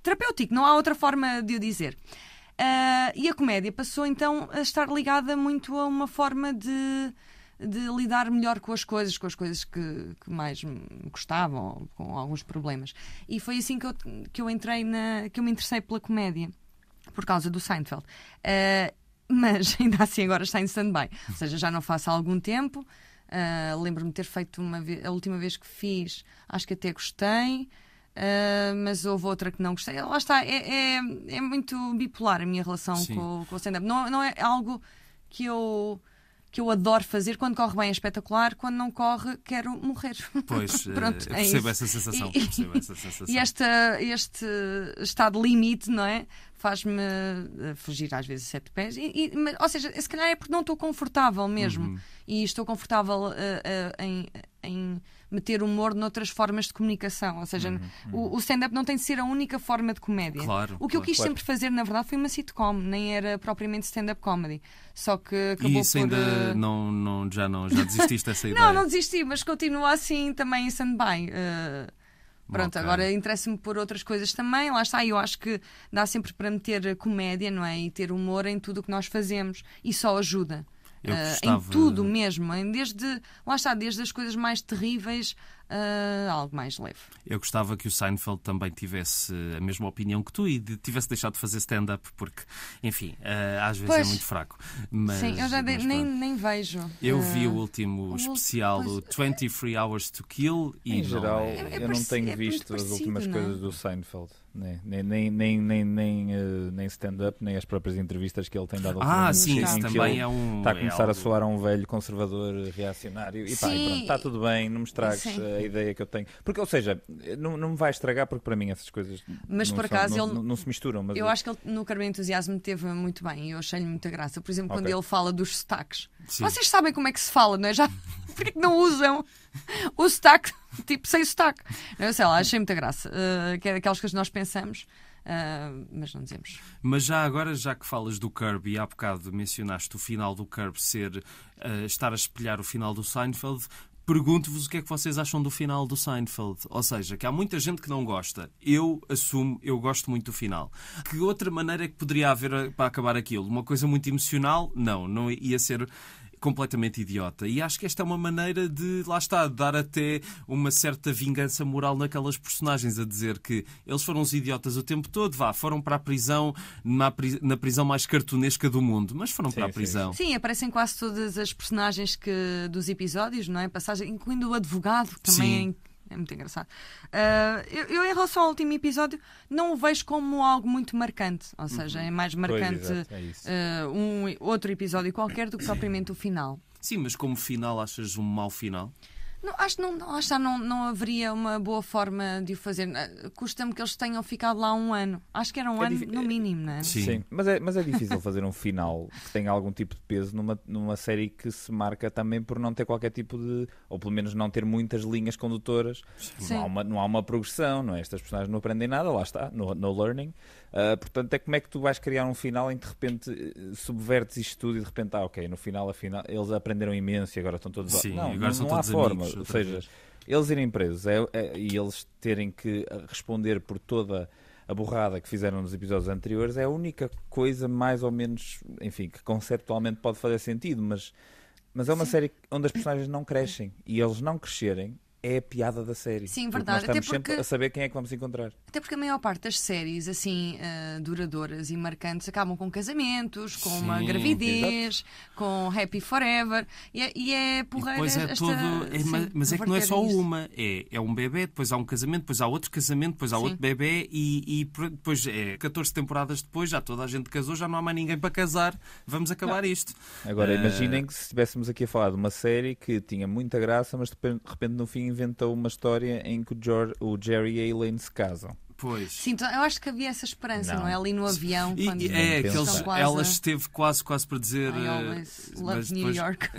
terapêutico, não há outra forma de o dizer. Uh, e a comédia passou então a estar ligada muito a uma forma de, de lidar melhor com as coisas, com as coisas que, que mais me gostavam, com alguns problemas. E foi assim que eu, que eu entrei na. que eu me interessei pela comédia, por causa do Seinfeld. Uh, mas ainda assim agora está em stand-by. Ou seja, já não faço há algum tempo. Uh, Lembro-me ter feito uma vez, a última vez que fiz, acho que até gostei. Uh, mas houve outra que não gostei. Lá está, é, é, é muito bipolar a minha relação com, com o stand-up. Não, não é algo que eu que eu adoro fazer. Quando corre bem é espetacular, quando não corre, quero morrer. Pois, eh, Pronto, é percebo, essa sensação, e, percebo essa sensação. E esta, este estado limite, não é? Faz-me eh, fugir às vezes a sete pés. E, e, mas, ou seja, se calhar é porque não estou confortável mesmo. Uhum. E estou confortável uh, uh, em, em meter humor noutras formas de comunicação. Ou seja, uhum, o, uhum. o stand-up não tem de ser a única forma de comédia. Claro, o que claro, eu quis claro. sempre fazer, na verdade, foi uma sitcom, nem era propriamente stand-up comedy. Só que acabou e isso por... ainda eh, não, não, já não, já desististe dessa ideia? não, não desisti, mas continua assim também em stand-by. Uh... Pronto, okay. agora interessa-me por outras coisas também. Lá está, eu acho que dá sempre para meter comédia, não é? E ter humor em tudo o que nós fazemos e só ajuda. Ah, gostava... em tudo mesmo, em desde, lá está, desde as coisas mais terríveis uh, algo mais leve. Eu gostava que o Seinfeld também tivesse a mesma opinião que tu e tivesse deixado de fazer stand-up, porque, enfim, uh, às vezes é pois. é muito fraco. Mas, Sim, eu já de, nem, nem vejo. Eu vi eh, o último o, especial, o 23 Hours to Kill, e. Em geral, é. é, é, eu não tenho é visto as últimas não? É? coisas do Seinfeld. Nem, nem, nem, nem, nem, nem stand-up, nem as próprias entrevistas que ele tem dado. Ah, sim, isso também é um. Está a começar algo... a soar a um velho conservador reacionário. E pá, sim. e pronto, está tudo bem, não me estragues. Sim a ideia que eu tenho. Porque, ou seja, não, não me vai estragar, porque para mim essas coisas mas não, por acaso são, ele, não, não, se misturam. Mas eu, eu, acho que ele no Carmen Entusiasmo teve muito bem e eu achei-lhe muita graça. Por exemplo, quando okay. ele fala dos sotaques. Sim. Vocês sabem como é que se fala, não é? Já... por é que não usam o sotaque, tipo, sem sotaque? Eu sei lá, achei muita graça. Uh, que é daquelas coisas que nós pensamos. Uh, mas não dizemos. Mas já agora, já que falas do Curb e há bocado mencionaste o final do Curb ser uh, estar a espelhar o final do Seinfeld, pergunto-vos o que é que vocês acham do final do Seinfeld. Ou seja, que há muita gente que não gosta. Eu assumo, eu gosto muito do final. Que outra maneira é que poderia haver para acabar aquilo? Uma coisa muito emocional? Não, não ia ser completamente idiota. E acho que esta é uma maneira de, lá está, dar até uma certa vingança moral naquelas personagens, a dizer que eles foram os idiotas o tempo todo, vá, foram para a prisão, na prisão mais cartunesca do mundo, mas foram sim, para a prisão. Sim. sim. aparecem quase todas as personagens que, dos episódios, não é? Passagem, incluindo o advogado, que também. Sim. É é muito engraçado. Uh, eu, eu, em relação ao último episódio, não o vejo como algo muito marcante. Ou uhum. seja, uhum. é mais marcante é uh, um outro episódio qualquer do que propriamente o final. Sim, mas como final, achas um mau final? Não, acho que não, acho, não, não haveria uma boa forma de o fazer. Ah, custa-me que eles tenham ficado lá um ano. Acho que era um é ano no é- mínimo, não é? Sim, Sim. Mas, é, mas é difícil fazer um final que tenha algum tipo de peso numa, numa série que se marca também por não ter qualquer tipo de. ou pelo menos não ter muitas linhas condutoras. Sim. Não há, uma, não há uma progressão, não é? Estas personagens não aprendem nada, lá está, no, no learning. Uh, portanto, é como é que tu vais criar um final em que de repente eh, subvertes isto tudo e de repente, ah, ok, no final, afinal, eles aprenderam imenso e agora estão todos. Sim, não, agora não, não há forma. Ou, seja, eles irem presos é, é, e eles terem que ah, responder por toda a borrada que fizeram nos episódios anteriores é a única coisa mais ou menos, enfim, que conceptualmente pode fazer sentido, mas, mas é uma Sim. série onde as personagens não crescem e eles não crescerem é a piada da série. Sim, verdade. Porque estamos Até porque... sempre a saber quem é que vamos encontrar. Até porque a maior parte das séries, assim, uh, duradouras e marcantes, acabam com casamentos, com Sim, uma gravidez, exato. com happy forever. E, é, e é porreira. Pois é, esta... todo. É, mas é que não é só isto. uma. É, é um bebê, depois há um casamento, depois há outro casamento, depois há Sim. outro bebê e, e, depois é 14 temporadas depois, já toda a gente casou, já não há mais ninguém para casar. Vamos acabar não. isto. Agora, uh... imaginem que se estivéssemos aqui a falar de uma série que tinha muita graça, mas de repente no fim inventou uma história em que o, George, o Jerry e a Elaine se casam. Pois. Sim, então, eu acho que havia essa esperança, não, não é? Ali no avião, quando e, é, que eles, quase... ela esteve quase, quase para dizer. I always eh, love New York.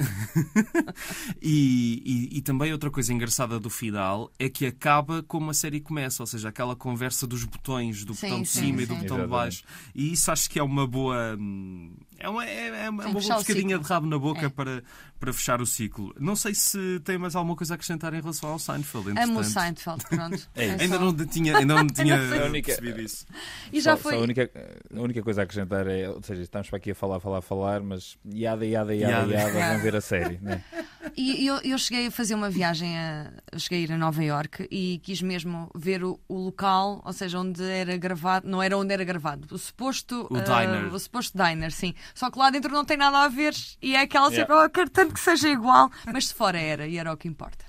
e, e, e, também outra coisa engraçada do final é que acaba como a série começa, ou seja, aquela conversa dos botões, do sim, botão de cima sim, e do botão de baixo. E isso acho que é uma boa. Hum, é uma, é, é uma, uma de rabo na boca é. para, para fechar o ciclo. Não sei se tem mais alguma coisa a acrescentar em relação ao Seinfeld. Entretanto. Amo o Seinfeld, pronto. É. É ainda, não tinha, ainda não tinha única, percebido isso. E já só, foi. Só a, única, a, única, coisa a acrescentar é, ou seja, estamos para aqui a falar, falar, falar, mas iada, iada, iada, iada, vão ver a série. Né? E eu, eu, cheguei a fazer uma viagem, a, cheguei a ir a Nova York e quis mesmo ver o, o, local, ou seja, onde era gravado, não era onde era gravado, o suposto, o uh, diner. Ah, o suposto diner, sim. Só que lá dentro não tem nada a ver e é aquela yeah. sempre, tipo, oh, cartão que seja igual, mas se fora era, e era o que importa.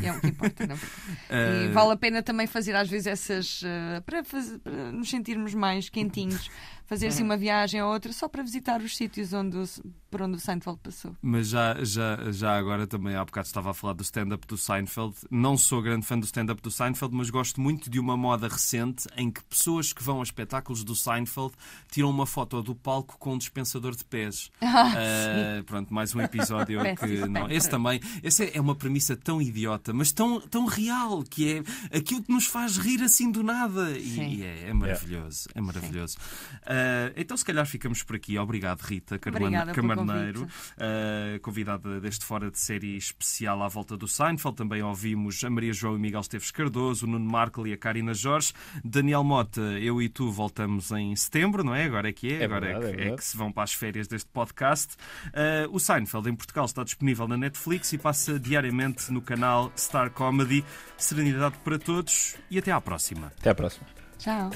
E é o que importa, não é? E eh, vale a pena também fazer às vezes essas. Uh, para, fazer, para, nos sentirmos mais quentinhos fazer assim uhum. uma viagem ou outra só para visitar os sítios onde o, por onde o Seinfeld passou. Mas já, já, já agora também há bocado estava a falar do stand-up do Seinfeld. Não sou grande fã do stand-up do Seinfeld, mas gosto muito de uma moda recente em que pessoas que vão a espetáculos do Seinfeld tiram uma foto do palco com um dispensador de pés. Ah, uh, pronto, mais um episódio que não. Esse também, esse é uma premissa tão idiota, mas tão, tão real que é aquilo que nos faz rir assim do nada e, e é, é, maravilhoso, é maravilhoso. Uh, então, se calhar, ficamos por aqui. Obrigado, Rita Camarneiro, uh, convidada deste fora de série especial à volta do Seinfeld. Também ouvimos a Maria João e Miguel Esteves Cardoso, o Nuno Markle e a Karina Jorge. Daniel Mota, eu e tu voltamos em setembro, não é? Agora é que é, é agora é verdade, é, que, é, é, que, se vão para as férias deste podcast. Uh, o Seinfeld em Portugal está disponível na Netflix e passa diariamente no canal Star Comedy. Serenidade para todos e até à próxima. Até à próxima. Tchau.